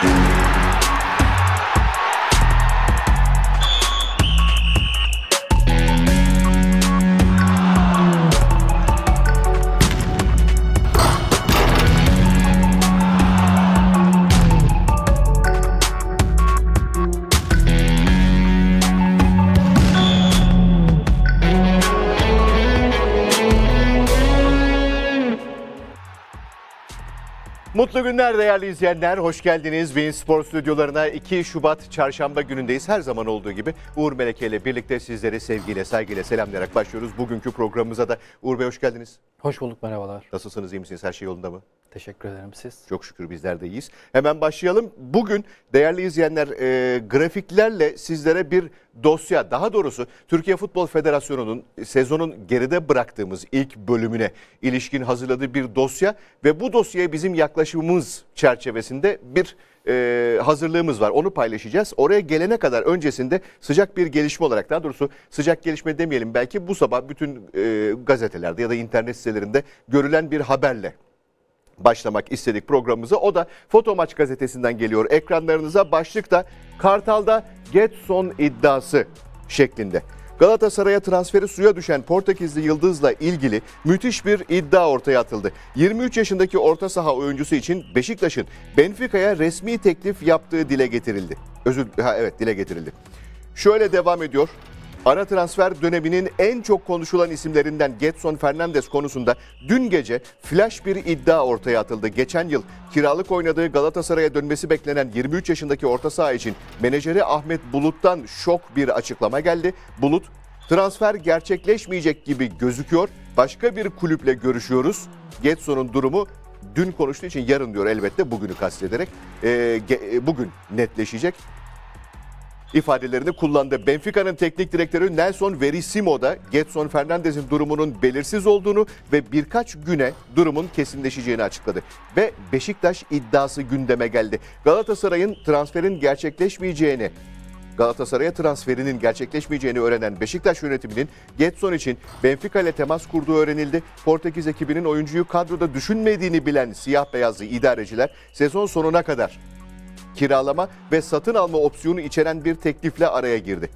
Thank you. Mutlu günler değerli izleyenler. Hoş geldiniz. Bein Spor Stüdyolarına 2 Şubat Çarşamba günündeyiz. Her zaman olduğu gibi Uğur Meleke ile birlikte sizleri sevgiyle, saygıyla selamlayarak başlıyoruz. Bugünkü programımıza da Uğur Bey hoş geldiniz. Hoş bulduk, merhabalar. Nasılsınız, iyi misiniz? Her şey yolunda mı? Teşekkür ederim siz. Çok şükür bizler de iyiyiz. Hemen başlayalım. Bugün değerli izleyenler e, grafiklerle sizlere bir dosya daha doğrusu Türkiye Futbol Federasyonu'nun sezonun geride bıraktığımız ilk bölümüne ilişkin hazırladığı bir dosya ve bu dosyaya bizim yaklaşımımız çerçevesinde bir e, hazırlığımız var. Onu paylaşacağız. Oraya gelene kadar öncesinde sıcak bir gelişme olarak daha doğrusu sıcak gelişme demeyelim belki bu sabah bütün e, gazetelerde ya da internet sitelerinde görülen bir haberle başlamak istedik programımıza. O da Foto Maç gazetesinden geliyor. Ekranlarınıza Başlık da Kartal'da Getson iddiası şeklinde. Galatasaray'a transferi suya düşen Portekizli Yıldız'la ilgili müthiş bir iddia ortaya atıldı. 23 yaşındaki orta saha oyuncusu için Beşiktaş'ın Benfica'ya resmi teklif yaptığı dile getirildi. Özür ha, evet dile getirildi. Şöyle devam ediyor. Ara transfer döneminin en çok konuşulan isimlerinden Getson Fernandes konusunda dün gece flash bir iddia ortaya atıldı. Geçen yıl kiralık oynadığı Galatasaray'a dönmesi beklenen 23 yaşındaki orta saha için menajeri Ahmet Bulut'tan şok bir açıklama geldi. Bulut, transfer gerçekleşmeyecek gibi gözüküyor. Başka bir kulüple görüşüyoruz. Getson'un durumu dün konuştuğu için yarın diyor elbette bugünü kastederek e, bugün netleşecek ifadelerini kullandı. Benfica'nın teknik direktörü Nelson Verissimo da Getson Fernandez'in durumunun belirsiz olduğunu ve birkaç güne durumun kesinleşeceğini açıkladı. Ve Beşiktaş iddiası gündeme geldi. Galatasaray'ın transferin gerçekleşmeyeceğini Galatasaray'a transferinin gerçekleşmeyeceğini öğrenen Beşiktaş yönetiminin Getson için Benfica ile temas kurduğu öğrenildi. Portekiz ekibinin oyuncuyu kadroda düşünmediğini bilen siyah beyazlı idareciler sezon sonuna kadar kiralama ve satın alma opsiyonu içeren bir teklifle araya girdi.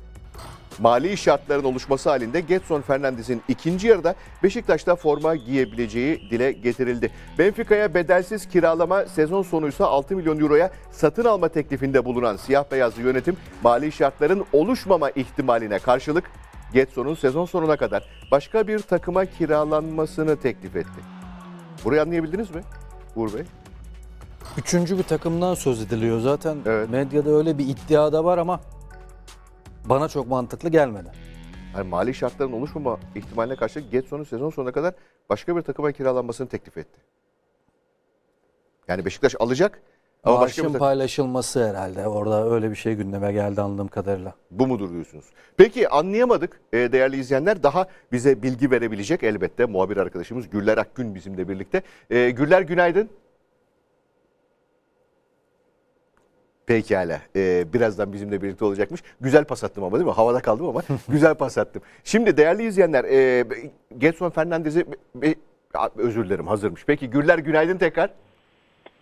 Mali şartların oluşması halinde Getson Fernandes'in ikinci yarıda Beşiktaş'ta forma giyebileceği dile getirildi. Benfica'ya bedelsiz kiralama sezon sonuysa 6 milyon euroya satın alma teklifinde bulunan siyah beyazlı yönetim mali şartların oluşmama ihtimaline karşılık Getson'un sezon sonuna kadar başka bir takıma kiralanmasını teklif etti. Burayı anlayabildiniz mi Uğur Bey? Üçüncü bir takımdan söz ediliyor zaten. Evet. Medyada öyle bir iddia da var ama bana çok mantıklı gelmedi. Yani mali şartların oluşmama ihtimaline karşı Getson'un sezon sonuna kadar başka bir takıma kiralanmasını teklif etti. Yani Beşiktaş alacak ama Maaşın başka bir takım... paylaşılması herhalde. Orada öyle bir şey gündeme geldi anladığım kadarıyla. Bu mudur diyorsunuz? Peki anlayamadık e, değerli izleyenler. Daha bize bilgi verebilecek elbette muhabir arkadaşımız Güller Akgün bizimle birlikte. E, Güller günaydın. Pekala. Ee, birazdan bizimle birlikte olacakmış. Güzel pas attım ama değil mi? Havada kaldım ama güzel pas attım. Şimdi değerli izleyenler, e, Gelson Fernandez'i özür dilerim hazırmış. Peki Güller günaydın tekrar.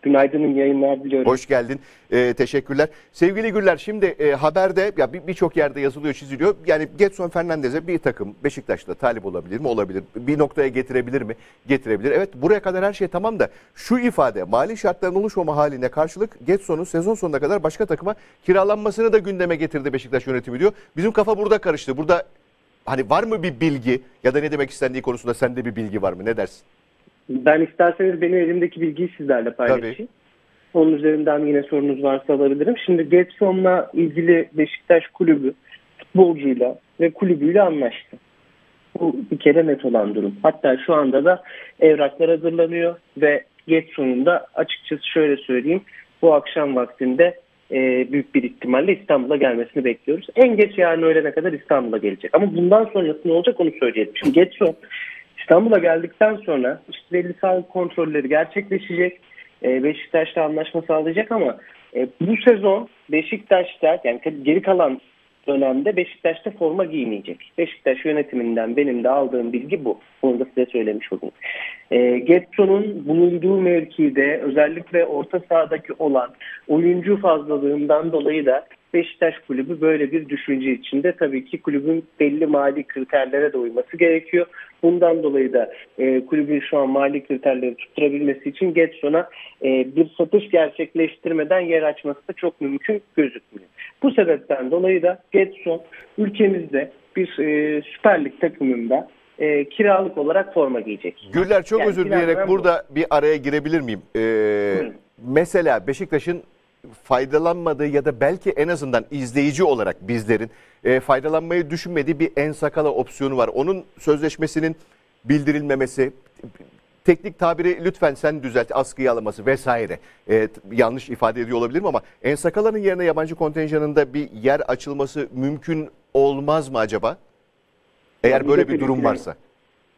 Günaydın, yayınlar diliyorum. Hoş geldin. E, teşekkürler. Sevgili Güller şimdi e, haberde ya birçok bir yerde yazılıyor, çiziliyor. Yani Getson Fernandez'e bir takım Beşiktaş'ta talip olabilir mi? Olabilir. Bir noktaya getirebilir mi? Getirebilir. Evet buraya kadar her şey tamam da şu ifade mali şartların oluşmama haline karşılık Getson'un sezon sonuna kadar başka takıma kiralanmasını da gündeme getirdi Beşiktaş yönetimi diyor. Bizim kafa burada karıştı. Burada hani var mı bir bilgi ya da ne demek istendiği konusunda sende bir bilgi var mı? Ne dersin? Ben isterseniz benim elimdeki bilgiyi sizlerle paylaşayım. Tabii. Onun üzerinden yine sorunuz varsa alabilirim. Şimdi Getson'la ilgili Beşiktaş kulübü futbolcuyla ve kulübüyle anlaştı. Bu bir kere net olan durum. Hatta şu anda da evraklar hazırlanıyor ve Getson'un da açıkçası şöyle söyleyeyim. Bu akşam vaktinde e, büyük bir ihtimalle İstanbul'a gelmesini bekliyoruz. En geç yarın öğlene kadar İstanbul'a gelecek. Ama bundan sonrası ne olacak onu söyleyelim. Şimdi Getson İstanbul'a geldikten sonra işte belli sağlık kontrolleri gerçekleşecek. E, Beşiktaş'ta anlaşma sağlayacak ama e, bu sezon Beşiktaş'ta yani geri kalan dönemde Beşiktaş'ta forma giymeyecek. Beşiktaş yönetiminden benim de aldığım bilgi bu. Bunu da size söylemiş oldum. E, Getson'un bulunduğu mevkide özellikle orta sahadaki olan oyuncu fazlalığından dolayı da Beşiktaş Kulübü böyle bir düşünce içinde tabii ki kulübün belli mali kriterlere de uyması gerekiyor. Bundan dolayı da e, kulübün şu an mali kriterleri tutturabilmesi için Getson'a e, bir satış gerçekleştirmeden yer açması da çok mümkün gözükmüyor. Bu sebepten dolayı da Getson ülkemizde bir e, Süper Lig takımında e, kiralık olarak forma giyecek. Güller çok yani özür dileyerek burada bu. bir araya girebilir miyim? Ee, mesela Beşiktaş'ın faydalanmadığı ya da belki en azından izleyici olarak bizlerin e, faydalanmayı düşünmediği bir en sakala opsiyonu var. Onun sözleşmesinin bildirilmemesi, teknik tabiri lütfen sen düzelt askıya alması vesaire e, yanlış ifade ediyor olabilirim ama en sakalanın yerine yabancı kontenjanında bir yer açılması mümkün olmaz mı acaba? Eğer böyle bir durum varsa.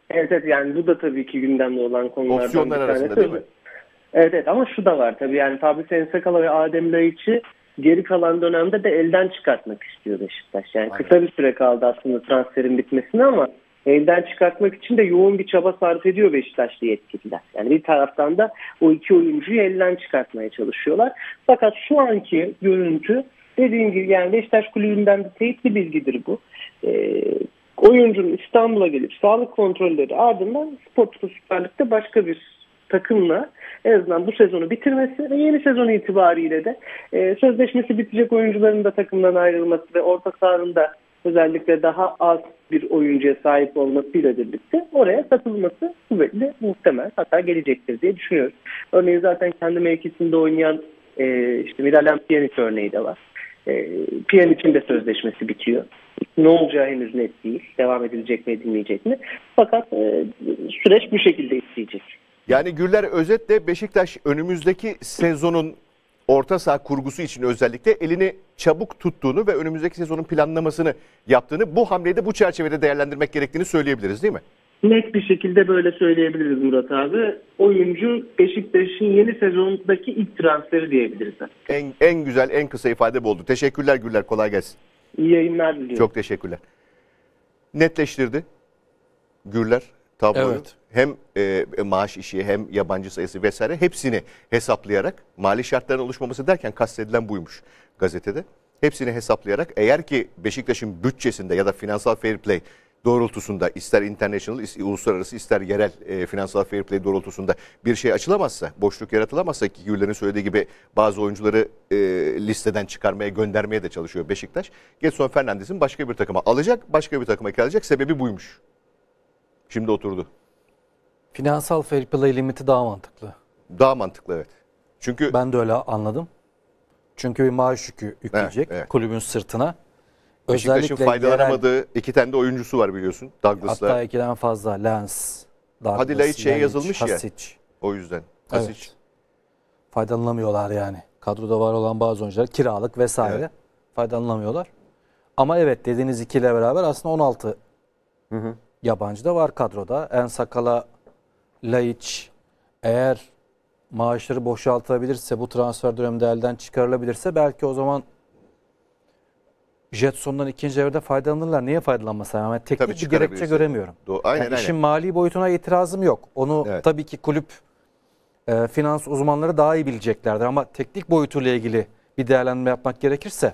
Evet evet yani bu da tabii ki gündemde olan konulardan Opsiyonlar bir tanesi. arasında değil mi? Evet ama şu da var tabii yani Fabrice Ensekala ve Adem Laiç'i geri kalan dönemde de elden çıkartmak istiyor Beşiktaş. Yani Aynen. kısa bir süre kaldı aslında transferin bitmesine ama elden çıkartmak için de yoğun bir çaba sarf ediyor Beşiktaşlı yetkililer. Yani bir taraftan da o iki oyuncuyu elden çıkartmaya çalışıyorlar. Fakat şu anki görüntü dediğim gibi yani Beşiktaş kulübünden de teyitli bilgidir bu. Ee, oyuncunun İstanbul'a gelip sağlık kontrolleri ardından Spor Süper Lig'de başka bir takımla en azından bu sezonu bitirmesi ve yeni sezon itibariyle de e, sözleşmesi bitecek oyuncuların da takımdan ayrılması ve orta sahanında özellikle daha az bir oyuncuya sahip olmasıyla birlikte oraya katılması kuvvetli muhtemel hatta gelecektir diye düşünüyoruz. Örneğin zaten kendi mevkisinde oynayan e, işte Miralem Pjanic örneği de var. E, Pjanic'in de sözleşmesi bitiyor. Ne olacağı henüz net değil. Devam edilecek mi edilmeyecek mi? Fakat e, süreç bu şekilde isteyecek. Yani Güller özetle Beşiktaş önümüzdeki sezonun orta saha kurgusu için özellikle elini çabuk tuttuğunu ve önümüzdeki sezonun planlamasını yaptığını bu hamlede bu çerçevede değerlendirmek gerektiğini söyleyebiliriz değil mi? Net bir şekilde böyle söyleyebiliriz Murat abi. Oyuncu Beşiktaş'ın yeni sezonundaki ilk transferi diyebiliriz. En, en güzel, en kısa ifade bu oldu. Teşekkürler Güller, kolay gelsin. İyi yayınlar diliyorum. Çok teşekkürler. Netleştirdi Güller tabloyu. Evet hem e, maaş işi hem yabancı sayısı vesaire hepsini hesaplayarak mali şartların oluşmaması derken kastedilen buymuş gazetede. Hepsini hesaplayarak eğer ki Beşiktaş'ın bütçesinde ya da finansal fair play doğrultusunda ister international, is, uluslararası ister yerel e, finansal fair play doğrultusunda bir şey açılamazsa, boşluk yaratılamazsa ki Güller'in söylediği gibi bazı oyuncuları e, listeden çıkarmaya, göndermeye de çalışıyor Beşiktaş. Getson Fernandes'in başka bir takıma alacak, başka bir takıma kalacak sebebi buymuş. Şimdi oturdu. Finansal fair play limiti daha mantıklı. Daha mantıklı evet. Çünkü Ben de öyle anladım. Çünkü bir maaş yükü yükleyecek evet, evet. kulübün sırtına. Beşiktaş'ın Özellikle faydalanamadığı yerel, iki tane de oyuncusu var biliyorsun. Douglas'la. hatta ikiden fazla Lens, Douglas, Hadi Laiç şeye Laiç, yazılmış ya. O yüzden. Hasic. Evet. Faydalanamıyorlar yani. Kadroda var olan bazı oyuncular kiralık vesaire Evet. faydalanamıyorlar. Ama evet dediğiniz ikiyle beraber aslında 16 Hı hı. yabancı da var kadroda. En Sakala Laiç eğer maaşları boşaltılabilirse, bu transfer döneminde elden çıkarılabilirse belki o zaman Jetson'dan ikinci evrede faydalanırlar. Niye faydalanmasın? Yani teknik bir gerekçe göremiyorum. Doğru. Aynen, yani aynen. İşin mali boyutuna itirazım yok. Onu evet. tabii ki kulüp e, finans uzmanları daha iyi bileceklerdir. Ama teknik boyutuyla ilgili bir değerlendirme yapmak gerekirse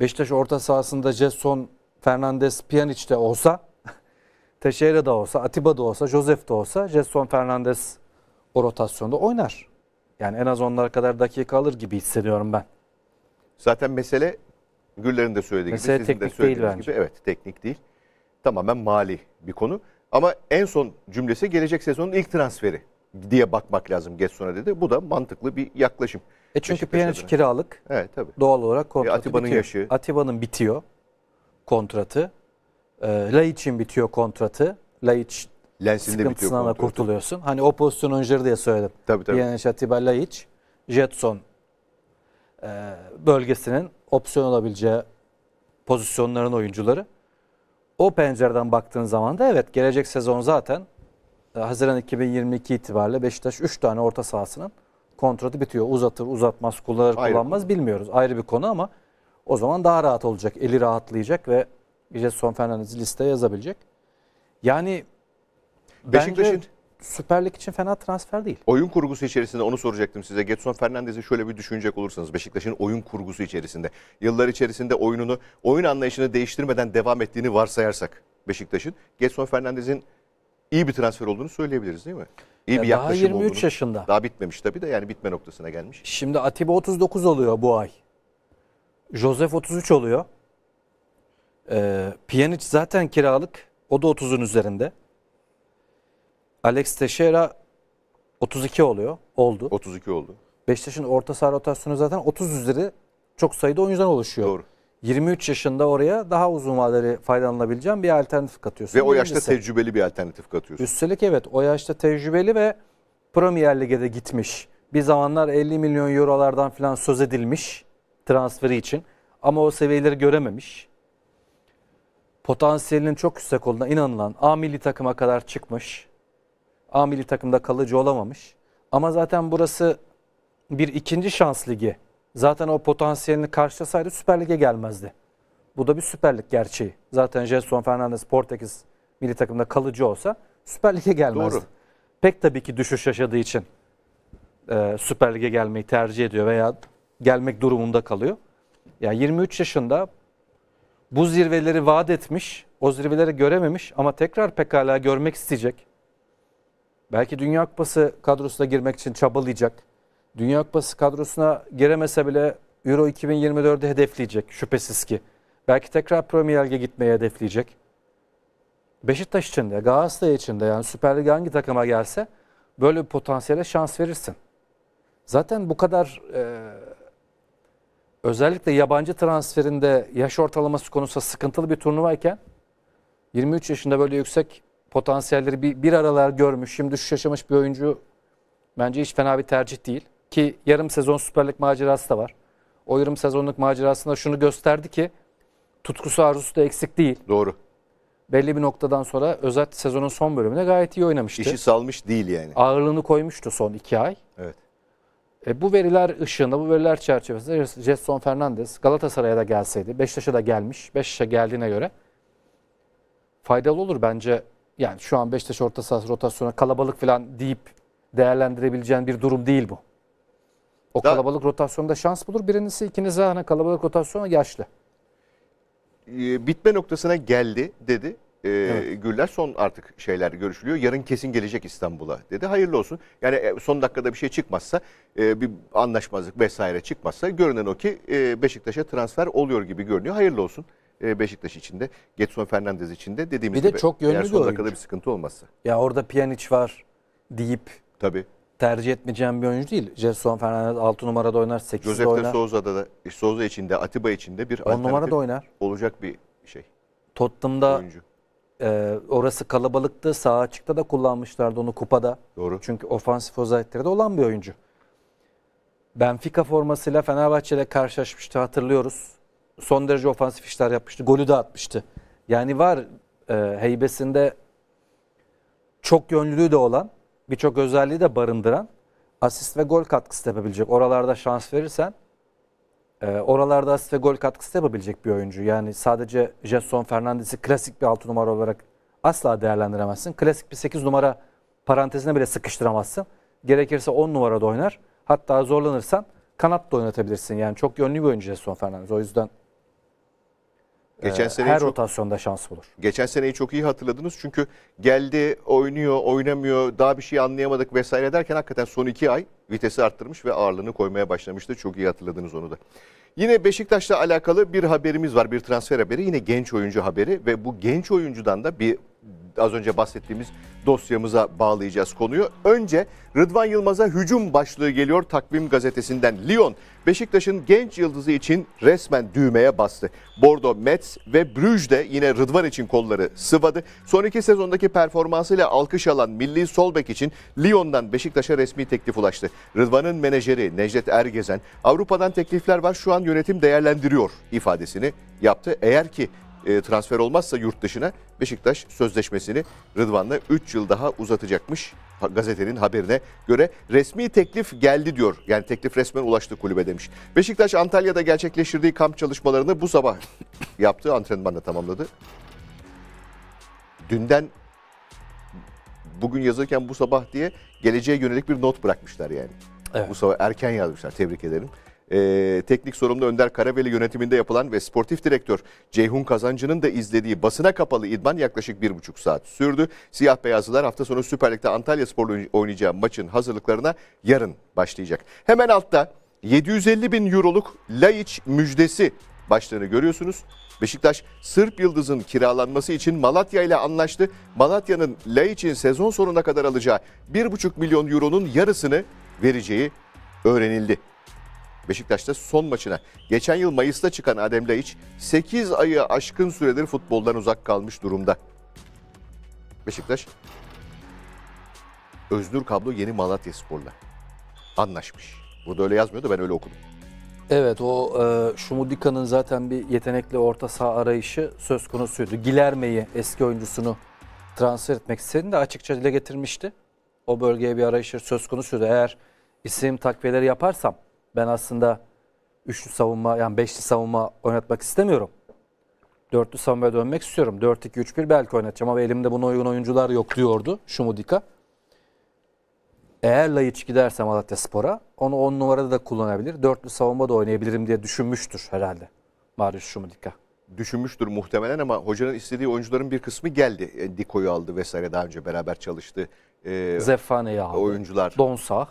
Beşiktaş orta sahasında Jetson, Fernandez, Pjanic de olsa Teixeira da olsa, Atiba da olsa, Joseph de olsa Jason Fernandez o rotasyonda oynar. Yani en az onlar kadar dakika alır gibi hissediyorum ben. Zaten mesele Güller'in de söylediği mesele gibi, sizin de söylediğiniz gibi bence. evet teknik değil. Tamamen mali bir konu. Ama en son cümlesi gelecek sezonun ilk transferi diye bakmak lazım Getson'a dedi. Bu da mantıklı bir yaklaşım. E çünkü Pjanic kiralık. Evet tabii. Doğal olarak e, kontratı e, Atiba'nın bitiyor. yaşı. Atiba'nın bitiyor kontratı. Ee, La için bitiyor kontratı. La için Lensinde bitiyor kontratı. kurtuluyorsun. Hani o pozisyon oyuncuları diye söyledim. Tabii tabii. Yenişe Tiba Laiç, Jetson e, bölgesinin opsiyon olabileceği pozisyonların oyuncuları. O pencereden baktığın zaman da evet gelecek sezon zaten e, Haziran 2022 itibariyle Beşiktaş 3 tane orta sahasının kontratı bitiyor. Uzatır, uzatmaz, kullanır, Ayrı kullanmaz konu. bilmiyoruz. Ayrı bir konu ama o zaman daha rahat olacak. Eli rahatlayacak ve Jetson Fernandez'i listeye yazabilecek. Yani Beşiktaş'ın Süper Lig için fena transfer değil. Oyun kurgusu içerisinde onu soracaktım size. Getson Fernandez'i şöyle bir düşünecek olursanız Beşiktaş'ın oyun kurgusu içerisinde yıllar içerisinde oyununu, oyun anlayışını değiştirmeden devam ettiğini varsayarsak Beşiktaş'ın Getson Fernandez'in iyi bir transfer olduğunu söyleyebiliriz değil mi? İyi ya bir yaklaşım daha 23 olduğunu. yaşında. Daha bitmemiş tabii de yani bitme noktasına gelmiş. Şimdi Atiba 39 oluyor bu ay. Josef 33 oluyor. E, Pjanic zaten kiralık. O da 30'un üzerinde. Alex Teixeira 32 oluyor. Oldu. 32 oldu. Beşiktaş'ın orta saha rotasyonu zaten 30 üzeri çok sayıda oyuncudan oluşuyor. Doğru. 23 yaşında oraya daha uzun vadeli faydalanabileceğim bir alternatif katıyorsun. Ve o yaşta Birincisi. tecrübeli bir alternatif katıyorsun. Üstelik evet o yaşta tecrübeli ve Premier Lig'e gitmiş. Bir zamanlar 50 milyon eurolardan falan söz edilmiş transferi için. Ama o seviyeleri görememiş potansiyelinin çok yüksek olduğuna inanılan A milli takıma kadar çıkmış. A milli takımda kalıcı olamamış. Ama zaten burası bir ikinci şans ligi. Zaten o potansiyelini karşılasaydı Süper Lig'e gelmezdi. Bu da bir Süper Lig gerçeği. Zaten Gerson Fernandes Portekiz milli takımda kalıcı olsa Süper Lig'e gelmezdi. Doğru. Pek tabii ki düşüş yaşadığı için e, Süper Lig'e gelmeyi tercih ediyor veya gelmek durumunda kalıyor. Yani 23 yaşında bu zirveleri vaat etmiş, o zirveleri görememiş ama tekrar pekala görmek isteyecek. Belki Dünya Kupası kadrosuna girmek için çabalayacak. Dünya Kupası kadrosuna giremese bile Euro 2024'de hedefleyecek şüphesiz ki. Belki tekrar Premier Lig'e gitmeye hedefleyecek. Beşiktaş için de, Galatasaray için de yani Süper Lig hangi takıma gelse böyle bir potansiyele şans verirsin. Zaten bu kadar e, özellikle yabancı transferinde yaş ortalaması konusunda sıkıntılı bir turnuvayken 23 yaşında böyle yüksek potansiyelleri bir, bir aralar görmüş, şimdi şu yaşamış bir oyuncu bence hiç fena bir tercih değil. Ki yarım sezon süperlik macerası da var. O yarım sezonluk macerasında şunu gösterdi ki tutkusu arzusu da eksik değil. Doğru. Belli bir noktadan sonra özet sezonun son bölümünde gayet iyi oynamıştı. İşi salmış değil yani. Ağırlığını koymuştu son iki ay. Evet. E, bu veriler ışığında, bu veriler çerçevesinde Jetson Fernandez, Galatasaray'a da gelseydi, Beşiktaş'a da gelmiş, Beşiktaş'a geldiğine göre faydalı olur bence. Yani şu an Beşiktaş orta sahası rotasyona kalabalık falan deyip değerlendirebileceğin bir durum değil bu. O da, kalabalık rotasyonda şans bulur. Birincisi ikiniz de hani kalabalık rotasyona yaşlı. E, bitme noktasına geldi dedi e, evet. Güller son artık şeyler görüşülüyor. Yarın kesin gelecek İstanbul'a dedi. Hayırlı olsun. Yani e, son dakikada bir şey çıkmazsa e, bir anlaşmazlık vesaire çıkmazsa görünen o ki e, Beşiktaş'a transfer oluyor gibi görünüyor. Hayırlı olsun. E, Beşiktaş için de, Getson Fernandez için de dediğimiz bir de çok yönlü eğer son dakikada bir sıkıntı olmazsa. Ya orada Pjanic var deyip Tabii tercih etmeyeceğim bir oyuncu değil. Gerson Fernandez 6 numarada oynar, 8'de oynar. Josef de Souza'da da Souza içinde, Atiba içinde bir on 10 numarada oynar. olacak bir şey. Tottenham'da oyuncu e, orası kalabalıktı. Sağ açıkta da kullanmışlardı onu kupada. Doğru. Çünkü ofansif özellikleri de olan bir oyuncu. Benfica formasıyla Fenerbahçe'de karşılaşmıştı hatırlıyoruz. Son derece ofansif işler yapmıştı. Golü de atmıştı. Yani var e, heybesinde çok yönlülüğü de olan, birçok özelliği de barındıran asist ve gol katkısı yapabilecek. Oralarda şans verirsen e, oralarda size gol katkısı yapabilecek bir oyuncu. Yani sadece Jason Fernandes'i klasik bir 6 numara olarak asla değerlendiremezsin. Klasik bir 8 numara parantezine bile sıkıştıramazsın. Gerekirse 10 numarada oynar. Hatta zorlanırsan kanat da oynatabilirsin. Yani çok yönlü bir oyuncu Jason Fernandes. O yüzden Geçen ee, sene her çok, rotasyonda şans bulur. Geçen seneyi çok iyi hatırladınız çünkü geldi, oynuyor, oynamıyor, daha bir şey anlayamadık vesaire derken hakikaten son iki ay vitesi arttırmış ve ağırlığını koymaya başlamıştı. Çok iyi hatırladınız onu da. Yine Beşiktaş'la alakalı bir haberimiz var, bir transfer haberi. Yine genç oyuncu haberi ve bu genç oyuncudan da bir az önce bahsettiğimiz dosyamıza bağlayacağız konuyu. Önce Rıdvan Yılmaz'a hücum başlığı geliyor Takvim gazetesinden. Lyon Beşiktaş'ın genç yıldızı için resmen düğmeye bastı. Bordo Metz ve Bruges de yine Rıdvan için kolları sıvadı. Son iki sezondaki performansıyla alkış alan milli sol bek için Lyon'dan Beşiktaş'a resmi teklif ulaştı. Rıdvan'ın menajeri Necdet Ergezen Avrupa'dan teklifler var şu an yönetim değerlendiriyor ifadesini yaptı. Eğer ki e, transfer olmazsa yurt dışına Beşiktaş sözleşmesini Rıdvan'la 3 yıl daha uzatacakmış gazetenin haberine göre resmi teklif geldi diyor. Yani teklif resmen ulaştı kulübe demiş. Beşiktaş Antalya'da gerçekleştirdiği kamp çalışmalarını bu sabah yaptığı antrenmanla tamamladı. Dünden bugün yazırken bu sabah diye geleceğe yönelik bir not bırakmışlar yani. Evet. Bu sabah erken yazmışlar tebrik ederim e, teknik sorumlu Önder Karaveli yönetiminde yapılan ve sportif direktör Ceyhun Kazancı'nın da izlediği basına kapalı idman yaklaşık bir buçuk saat sürdü. Siyah Beyazlılar hafta sonu Süper Lig'de Antalya Spor'la oynayacağı maçın hazırlıklarına yarın başlayacak. Hemen altta 750 bin euroluk Laiç müjdesi başlığını görüyorsunuz. Beşiktaş Sırp Yıldız'ın kiralanması için Malatya ile anlaştı. Malatya'nın Laiç'in sezon sonuna kadar alacağı 1,5 milyon euronun yarısını vereceği öğrenildi. Beşiktaş'ta son maçına. Geçen yıl Mayıs'ta çıkan Adem Laiç 8 ayı aşkın süredir futboldan uzak kalmış durumda. Beşiktaş Öznur Kablo yeni Malatya Spor'la anlaşmış. Burada öyle yazmıyor da ben öyle okudum. Evet o e, Şumudika'nın zaten bir yetenekli orta saha arayışı söz konusuydu. Gilerme'yi eski oyuncusunu transfer etmek istediğini de açıkça dile getirmişti. O bölgeye bir arayışı söz konusuydu. Eğer isim takviyeleri yaparsam ben aslında üçlü savunma yani beşli savunma oynatmak istemiyorum. Dörtlü savunmaya dönmek istiyorum. 4-2-3-1 belki oynatacağım ama elimde buna uygun oyuncular yok diyordu Şumudika. Eğer Laiç giderse Malatya Spor'a onu 10 on numarada da kullanabilir. Dörtlü savunma da oynayabilirim diye düşünmüştür herhalde Marius Şumudika. Düşünmüştür muhtemelen ama hocanın istediği oyuncuların bir kısmı geldi. E, Diko'yu aldı vesaire daha önce beraber çalıştı. Ee, Zeffane'yi aldı. Oyuncular. Donsah.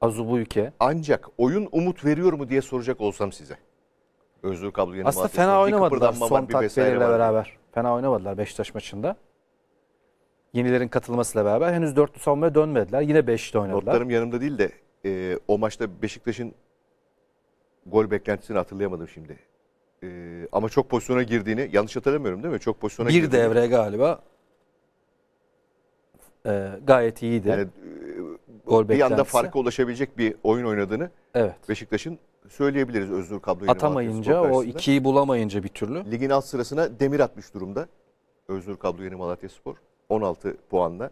Azubuyke. Ancak oyun umut veriyor mu diye soracak olsam size. Özgür Ablu yanıma Aslında fena oynamadılar son takviyelerle beraber. Fena oynamadılar Beşiktaş maçında. Yenilerin katılmasıyla beraber henüz dörtlü savunmaya dönmediler. Yine beşli oynadılar. Notlarım yanımda değil de e, o maçta Beşiktaş'ın gol beklentisini hatırlayamadım şimdi. E, ama çok pozisyona girdiğini yanlış hatırlamıyorum değil mi? Çok pozisyona Bir girdiğini. devreye galiba e, gayet iyiydi. Yani gol bir anda farka ulaşabilecek bir oyun oynadığını evet. Beşiktaş'ın söyleyebiliriz Özgür Kablo. Atamayınca o ikiyi bulamayınca bir türlü. Ligin alt sırasına demir atmış durumda Özgür Kablo Yeni Malatya Spor. 16 puanla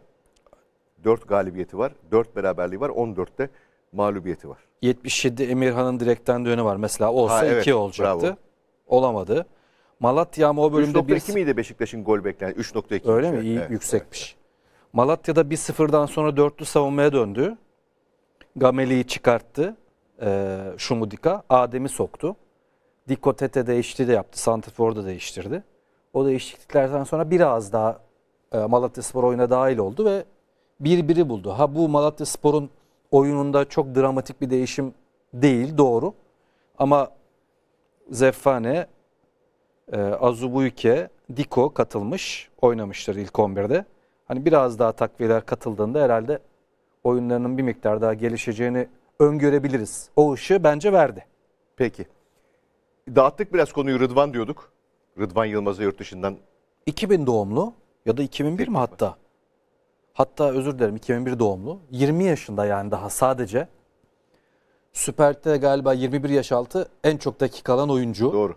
4 galibiyeti var, 4 beraberliği var, 14'te mağlubiyeti var. 77 Emirhan'ın direkten dönü var. Mesela olsa ha, evet, olacaktı. Bravo. Olamadı. Malatya ama o bölümde 3.2 bir... miydi Beşiktaş'ın gol beklenti? 3.2. Öyle mi? İyi evet, yüksekmiş. Evet. Malatya'da 1-0'dan sonra dörtlü savunmaya döndü. Gameli'yi çıkarttı. E, Şumudika. Adem'i soktu. Dikotete değiştirdi de yaptı. Santifor'da değiştirdi. O değişikliklerden sonra biraz daha e, Malatya Spor oyuna dahil oldu ve 1-1'i buldu. Ha bu Malatya Spor'un oyununda çok dramatik bir değişim değil doğru. Ama Zeffane, e, Azubuyke, Diko katılmış, oynamıştır ilk 11'de hani biraz daha takviyeler katıldığında herhalde oyunlarının bir miktar daha gelişeceğini öngörebiliriz. O ışığı bence verdi. Peki. Dağıttık biraz konuyu Rıdvan diyorduk. Rıdvan Yılmaz'ı yurt dışından. 2000 doğumlu ya da 2001 Peki. mi hatta? Hatta özür dilerim 2001 doğumlu. 20 yaşında yani daha sadece. Süper Lig'de galiba 21 yaş altı en çok dakika alan oyuncu. Doğru.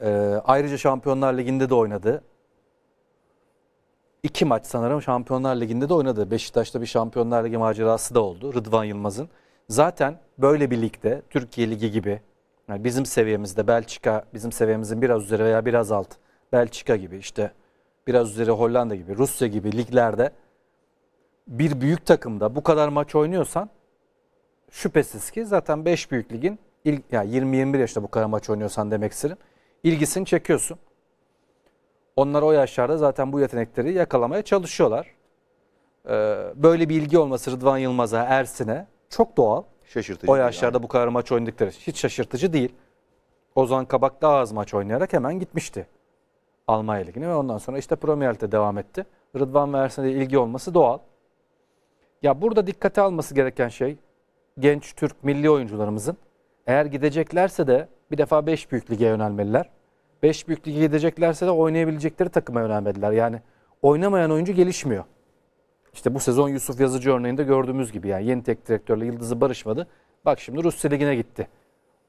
Ee, ayrıca Şampiyonlar Ligi'nde de oynadı iki maç sanırım Şampiyonlar Ligi'nde de oynadı. Beşiktaş'ta bir Şampiyonlar Ligi macerası da oldu Rıdvan Yılmaz'ın. Zaten böyle bir ligde Türkiye Ligi gibi yani bizim seviyemizde Belçika bizim seviyemizin biraz üzeri veya biraz alt Belçika gibi işte biraz üzeri Hollanda gibi Rusya gibi liglerde bir büyük takımda bu kadar maç oynuyorsan şüphesiz ki zaten 5 büyük ligin ilk yani 20-21 yaşta bu kadar maç oynuyorsan demek isterim. ilgisini çekiyorsun. Onlar o yaşlarda zaten bu yetenekleri yakalamaya çalışıyorlar. Ee, böyle bir ilgi olması Rıdvan Yılmaz'a, Ersin'e çok doğal. Şaşırtıcı. O yaşlarda yani. bu kadar maç oynadıkları hiç şaşırtıcı değil. Ozan Kabak daha az maç oynayarak hemen gitmişti Almanya Ligi'ne ve ondan sonra işte Premier Lig'de devam etti. Rıdvan ve Ersin'e ilgi olması doğal. Ya burada dikkate alması gereken şey genç Türk milli oyuncularımızın eğer gideceklerse de bir defa 5 büyük lige yönelmeliler. 5 büyük lige gideceklerse de oynayabilecekleri takıma yönelmediler. Yani oynamayan oyuncu gelişmiyor. İşte bu sezon Yusuf Yazıcı örneğinde gördüğümüz gibi yani yeni tek direktörle Yıldız'ı barışmadı. Bak şimdi Rusya Ligi'ne gitti.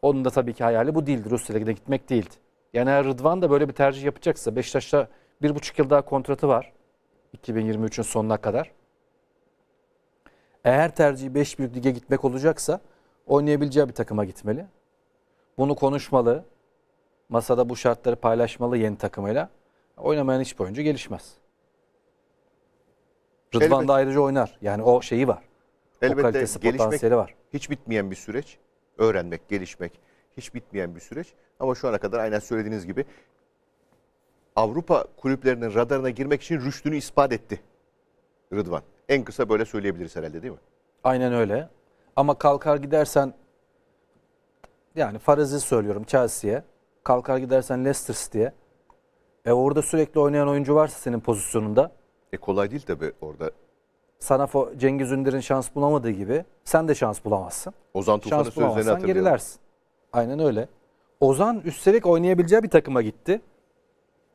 Onun da tabii ki hayali bu değildi. Rusya Ligi'ne gitmek değildi. Yani eğer Rıdvan da böyle bir tercih yapacaksa Beşiktaş'ta bir buçuk yıl daha kontratı var. 2023'ün sonuna kadar. Eğer tercihi 5 büyük lige gitmek olacaksa oynayabileceği bir takıma gitmeli. Bunu konuşmalı masada bu şartları paylaşmalı yeni takımıyla. Oynamayan hiçbir oyuncu gelişmez. Rıdvan da ayrıca oynar. Yani o şeyi var. Elbette o kalitesi, gelişmek var. hiç bitmeyen bir süreç. Öğrenmek, gelişmek hiç bitmeyen bir süreç. Ama şu ana kadar aynen söylediğiniz gibi Avrupa kulüplerinin radarına girmek için rüştünü ispat etti Rıdvan. En kısa böyle söyleyebiliriz herhalde değil mi? Aynen öyle. Ama kalkar gidersen yani farazi söylüyorum Chelsea'ye Kalkar gidersen Leicester diye. E orada sürekli oynayan oyuncu varsa senin pozisyonunda. E kolay değil tabii orada. Sana Cengiz Ünder'in şans bulamadığı gibi sen de şans bulamazsın. Ozan Tufan'ın sözlerini hatırlayalım. gerilersin. Aynen öyle. Ozan üstelik oynayabileceği bir takıma gitti.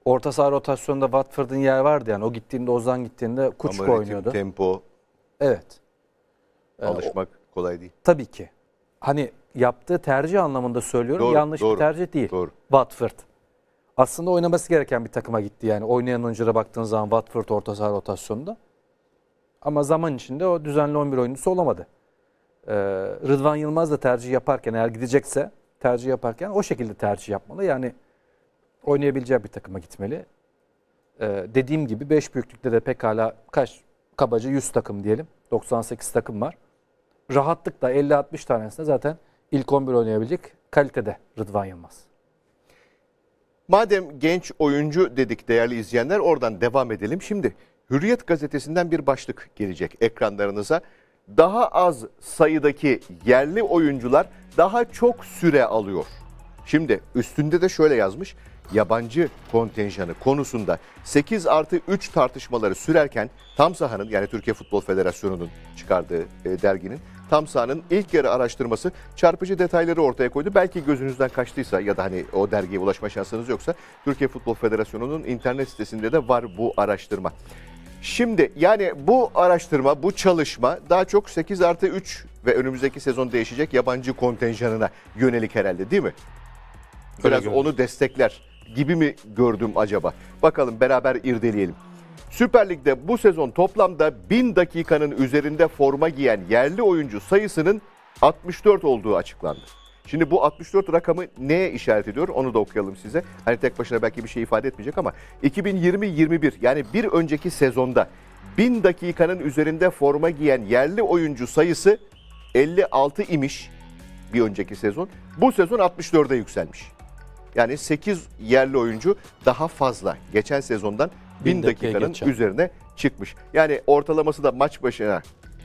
Orta saha rotasyonunda Watford'ın yer vardı yani. O gittiğinde Ozan gittiğinde Kuçko Ama ritim, oynuyordu. tempo. Evet. E, alışmak yani, o, kolay değil. Tabii ki. Hani yaptığı tercih anlamında söylüyorum. Doğru, Yanlış doğru, bir tercih değil. Doğru. Watford. Aslında oynaması gereken bir takıma gitti yani. Oynayan oyunculara baktığınız zaman Watford orta saha rotasyonunda. Ama zaman içinde o düzenli 11 oyuncusu olamadı. Ee, Rıdvan Yılmaz da tercih yaparken eğer gidecekse tercih yaparken o şekilde tercih yapmalı. Yani oynayabileceği bir takıma gitmeli. Ee, dediğim gibi 5 büyüklükte de pekala kaç kabaca 100 takım diyelim. 98 takım var. Rahatlıkla 50-60 tanesinde zaten ilk 11 oynayabilecek kalitede Rıdvan Yılmaz. Madem genç oyuncu dedik değerli izleyenler oradan devam edelim. Şimdi Hürriyet gazetesinden bir başlık gelecek ekranlarınıza. Daha az sayıdaki yerli oyuncular daha çok süre alıyor. Şimdi üstünde de şöyle yazmış. Yabancı kontenjanı konusunda 8 artı 3 tartışmaları sürerken tam sahanın yani Türkiye Futbol Federasyonu'nun çıkardığı e, derginin tam sahanın ilk yarı araştırması çarpıcı detayları ortaya koydu. Belki gözünüzden kaçtıysa ya da hani o dergiye ulaşma şansınız yoksa Türkiye Futbol Federasyonu'nun internet sitesinde de var bu araştırma. Şimdi yani bu araştırma, bu çalışma daha çok 8 artı 3 ve önümüzdeki sezon değişecek yabancı kontenjanına yönelik herhalde değil mi? Biraz onu destekler gibi mi gördüm acaba? Bakalım beraber irdeleyelim. Süper Lig'de bu sezon toplamda 1000 dakikanın üzerinde forma giyen yerli oyuncu sayısının 64 olduğu açıklandı. Şimdi bu 64 rakamı neye işaret ediyor onu da okuyalım size. Hani tek başına belki bir şey ifade etmeyecek ama 2020-21 yani bir önceki sezonda 1000 dakikanın üzerinde forma giyen yerli oyuncu sayısı 56 imiş bir önceki sezon. Bu sezon 64'e yükselmiş. Yani 8 yerli oyuncu daha fazla geçen sezondan 1000 dakika dakikanın geçen. üzerine çıkmış. Yani ortalaması da maç başına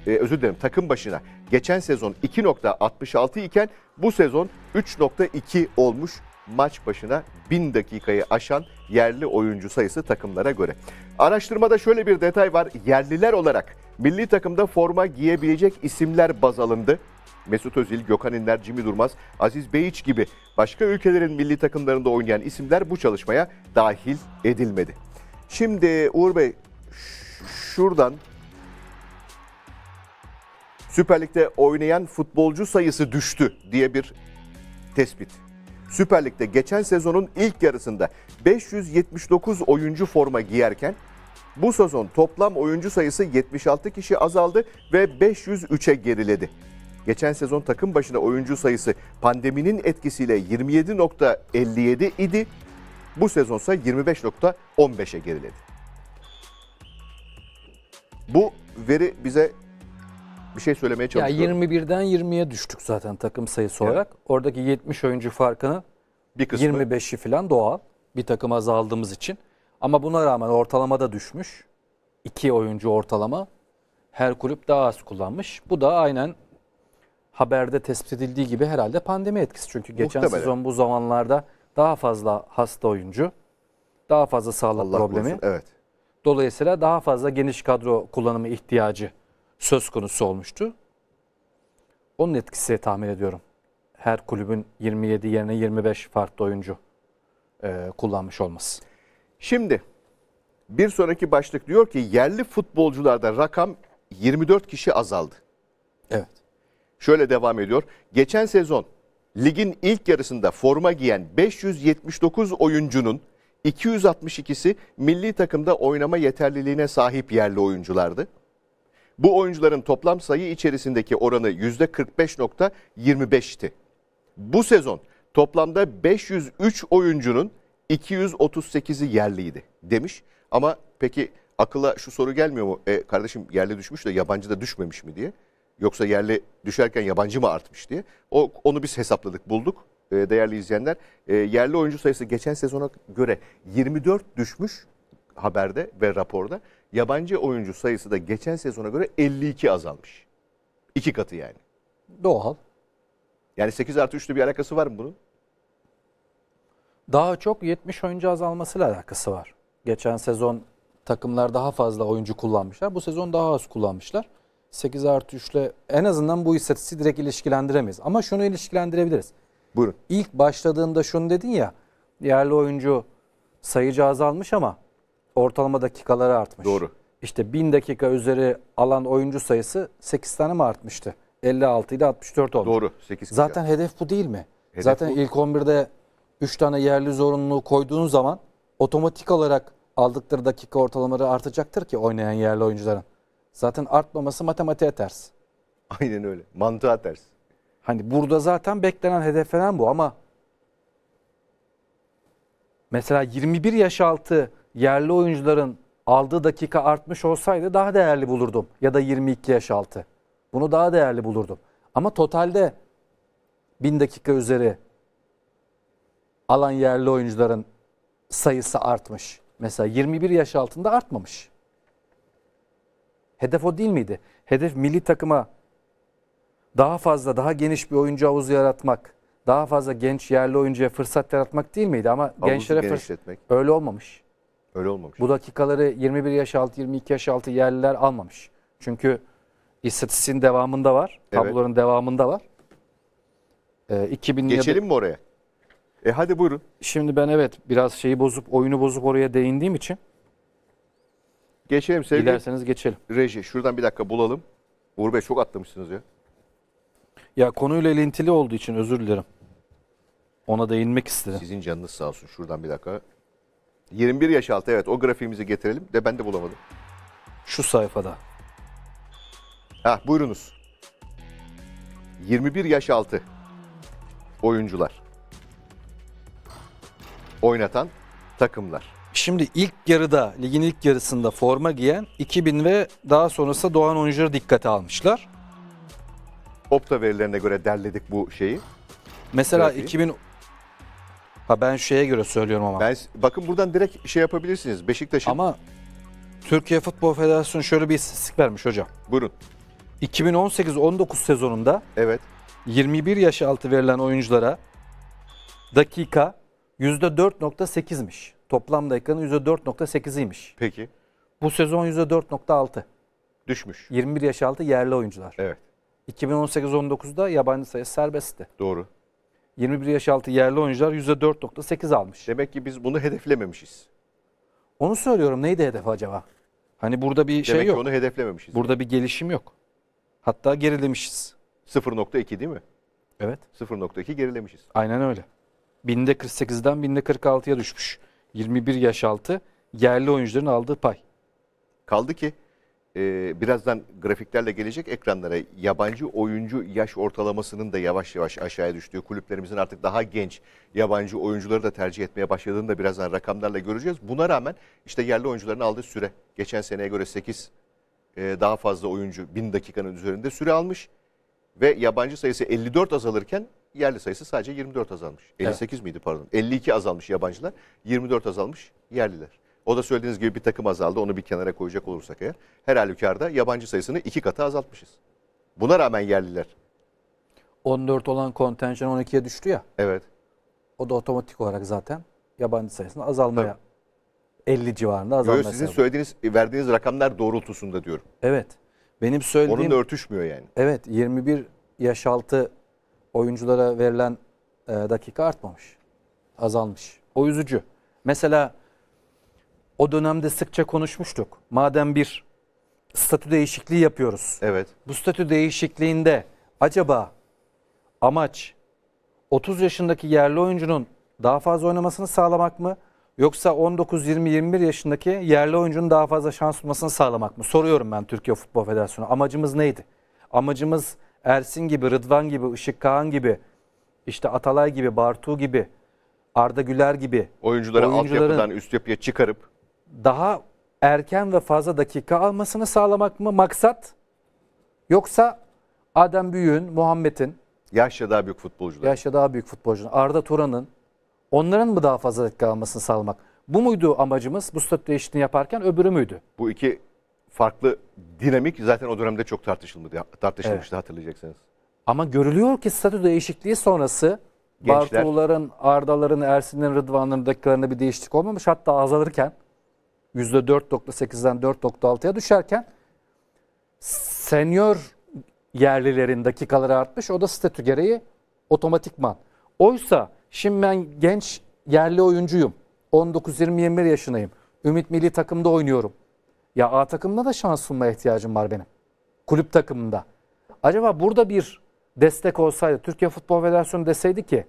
e, özür dilerim takım başına geçen sezon 2.66 iken bu sezon 3.2 olmuş maç başına 1000 dakikayı aşan yerli oyuncu sayısı takımlara göre. Araştırmada şöyle bir detay var. Yerliler olarak milli takımda forma giyebilecek isimler baz alındı. Mesut Özil, Gökhan İnler, Jimmy Durmaz, Aziz Beyiç gibi başka ülkelerin milli takımlarında oynayan isimler bu çalışmaya dahil edilmedi. Şimdi Uğur Bey şuradan Süper Lig'de oynayan futbolcu sayısı düştü diye bir tespit. Süper Lig'de geçen sezonun ilk yarısında 579 oyuncu forma giyerken bu sezon toplam oyuncu sayısı 76 kişi azaldı ve 503'e geriledi. Geçen sezon takım başına oyuncu sayısı pandeminin etkisiyle 27.57 idi. Bu sezon sezonsa 25.15'e geriledi. Bu veri bize bir şey söylemeye çalışıyor. Ya 21'den 20'ye düştük zaten takım sayısı olarak. Oradaki 70 oyuncu farkını bir kısmı 25'i falan doğal. Bir takım azaldığımız için. Ama buna rağmen ortalama da düşmüş. İki oyuncu ortalama. Her kulüp daha az kullanmış. Bu da aynen haberde tespit edildiği gibi herhalde pandemi etkisi. Çünkü geçen Muhtemelen. sezon bu zamanlarda daha fazla hasta oyuncu, daha fazla sağlık Allah problemi. Korusun, evet. Dolayısıyla daha fazla geniş kadro kullanımı ihtiyacı söz konusu olmuştu. Onun etkisi tahmin ediyorum. Her kulübün 27 yerine 25 farklı oyuncu e, kullanmış olması. Şimdi bir sonraki başlık diyor ki yerli futbolcularda rakam 24 kişi azaldı. Evet. Şöyle devam ediyor. Geçen sezon ligin ilk yarısında forma giyen 579 oyuncunun 262'si milli takımda oynama yeterliliğine sahip yerli oyunculardı. Bu oyuncuların toplam sayı içerisindeki oranı %45.25'ti. Bu sezon toplamda 503 oyuncunun 238'i yerliydi demiş. Ama peki akıla şu soru gelmiyor mu? E, kardeşim yerli düşmüş de yabancı da düşmemiş mi diye. Yoksa yerli düşerken yabancı mı artmış diye. O, onu biz hesapladık, bulduk e, değerli izleyenler. E, yerli oyuncu sayısı geçen sezona göre 24 düşmüş haberde ve raporda. Yabancı oyuncu sayısı da geçen sezona göre 52 azalmış. İki katı yani. Doğal. Yani 8 artı 3'lü bir alakası var mı bunun? Daha çok 70 oyuncu azalmasıyla alakası var. Geçen sezon takımlar daha fazla oyuncu kullanmışlar. Bu sezon daha az kullanmışlar. 8 artı 3 ile en azından bu istatistiği direkt ilişkilendiremeyiz. Ama şunu ilişkilendirebiliriz. Buyurun. İlk başladığında şunu dedin ya yerli oyuncu sayıcı azalmış ama ortalama dakikaları artmış. Doğru. İşte 1000 dakika üzeri alan oyuncu sayısı 8 tane mi artmıştı? 56 ile 64 oldu. Doğru. 8 Zaten hedef bu değil mi? Hedef Zaten bu. ilk 11'de 3 tane yerli zorunlu koyduğun zaman otomatik olarak aldıkları dakika ortalamaları artacaktır ki oynayan yerli oyuncuların. Zaten artmaması matematiğe ters. Aynen öyle. Mantığa ters. Hani burada zaten beklenen hedeflenen bu ama mesela 21 yaş altı yerli oyuncuların aldığı dakika artmış olsaydı daha değerli bulurdum. Ya da 22 yaş altı. Bunu daha değerli bulurdum. Ama totalde 1000 dakika üzeri alan yerli oyuncuların sayısı artmış. Mesela 21 yaş altında artmamış. Hedef o değil miydi? Hedef milli takıma daha fazla, daha geniş bir oyuncu havuzu yaratmak, daha fazla genç yerli oyuncuya fırsat yaratmak değil miydi? Ama Havuzu gençlere fırsat genişletmek. öyle olmamış. Öyle olmamış. Bu dakikaları 21 yaş altı, 22 yaş altı yerliler almamış. Çünkü istatistiğin devamında var, Evet. tabloların devamında var. Ee, 2000 Geçelim mi oraya? E hadi buyurun. Şimdi ben evet biraz şeyi bozup oyunu bozup oraya değindiğim için Geçelim sevgili. Giderseniz geçelim. Reji şuradan bir dakika bulalım. Uğur Bey çok atlamışsınız ya. Ya konuyla ilintili olduğu için özür dilerim. Ona değinmek istedim. Sizin canınız sağ olsun. Şuradan bir dakika. 21 yaş altı evet o grafiğimizi getirelim de ben de bulamadım. Şu sayfada. Ha buyurunuz. 21 yaş altı oyuncular. Oynatan takımlar. Şimdi ilk yarıda, ligin ilk yarısında forma giyen 2000 ve daha sonrası Doğan oyuncuları dikkate almışlar. Opta verilerine göre derledik bu şeyi. Mesela Grafiği. 2000 Ha ben şeye göre söylüyorum ama. Ben bakın buradan direkt şey yapabilirsiniz. Beşiktaş'ın Ama Türkiye Futbol Federasyonu şöyle bir istatistik vermiş hocam. Buyurun. 2018-19 sezonunda Evet. 21 yaş altı verilen oyunculara dakika %4.8'miş. Toplam dakikanın %4.8'iymiş. Peki. Bu sezon %4.6. Düşmüş. 21 yaş altı yerli oyuncular. Evet. 2018-19'da yabancı sayısı serbestti. Doğru. 21 yaş altı yerli oyuncular %4.8 almış. Demek ki biz bunu hedeflememişiz. Onu söylüyorum. Neydi hedef acaba? Hani burada bir şey Demek şey yok. Demek onu hedeflememişiz. Burada bir gelişim yok. Hatta gerilemişiz. 0.2 değil mi? Evet. 0.2 gerilemişiz. Aynen öyle. Binde 48'den binde 46'ya düşmüş. 21 yaş altı yerli oyuncuların aldığı pay. Kaldı ki e, birazdan grafiklerle gelecek ekranlara yabancı oyuncu yaş ortalamasının da yavaş yavaş aşağıya düştüğü kulüplerimizin artık daha genç yabancı oyuncuları da tercih etmeye başladığını da birazdan rakamlarla göreceğiz. Buna rağmen işte yerli oyuncuların aldığı süre geçen seneye göre 8 e, daha fazla oyuncu 1000 dakikanın üzerinde süre almış ve yabancı sayısı 54 azalırken yerli sayısı sadece 24 azalmış. 58 evet. miydi pardon? 52 azalmış yabancılar, 24 azalmış yerliler. O da söylediğiniz gibi bir takım azaldı. Onu bir kenara koyacak olursak eğer. Her halükarda yabancı sayısını iki katı azaltmışız. Buna rağmen yerliler. 14 olan kontenjan 12'ye düştü ya. Evet. O da otomatik olarak zaten yabancı sayısını azalmaya Tabii. 50 civarında azalma. Yo, sizin söylediğiniz, verdiğiniz rakamlar doğrultusunda diyorum. Evet. Benim söylediğim... Onunla örtüşmüyor yani. Evet. 21 yaş altı oyunculara verilen e, dakika artmamış. Azalmış. O üzücü. Mesela o dönemde sıkça konuşmuştuk. Madem bir statü değişikliği yapıyoruz. Evet. Bu statü değişikliğinde acaba amaç 30 yaşındaki yerli oyuncunun daha fazla oynamasını sağlamak mı? Yoksa 19, 20, 21 yaşındaki yerli oyuncunun daha fazla şans bulmasını sağlamak mı? Soruyorum ben Türkiye Futbol Federasyonu. Amacımız neydi? Amacımız Ersin gibi, Rıdvan gibi, Işık Kağan gibi, işte Atalay gibi, Bartu gibi, Arda Güler gibi oyuncuları altyapıdan üst yapıya çıkarıp daha erken ve fazla dakika almasını sağlamak mı maksat? Yoksa Adem Büyük'ün, Muhammed'in yaşça daha büyük futbolcular. Yaşça daha büyük futbolcular. Arda Turan'ın onların mı daha fazla dakika almasını sağlamak? Bu muydu amacımız? Bu statü değişikliğini yaparken öbürü müydü? Bu iki farklı dinamik zaten o dönemde çok tartışılmıştı, tartışılmıştı evet. hatırlayacaksınız. Ama görülüyor ki statü değişikliği sonrası Gençler, Ardaların, Ersin'in, Rıdvan'ın dakikalarında bir değişiklik olmamış. Hatta azalırken %4.8'den 4.6'ya düşerken senior yerlilerin dakikaları artmış. O da statü gereği otomatikman. Oysa şimdi ben genç yerli oyuncuyum. 19-20-21 yaşındayım. Ümit Milli takımda oynuyorum. Ya A takımında da şans sunmaya ihtiyacım var benim. Kulüp takımında. Acaba burada bir destek olsaydı Türkiye Futbol Federasyonu deseydi ki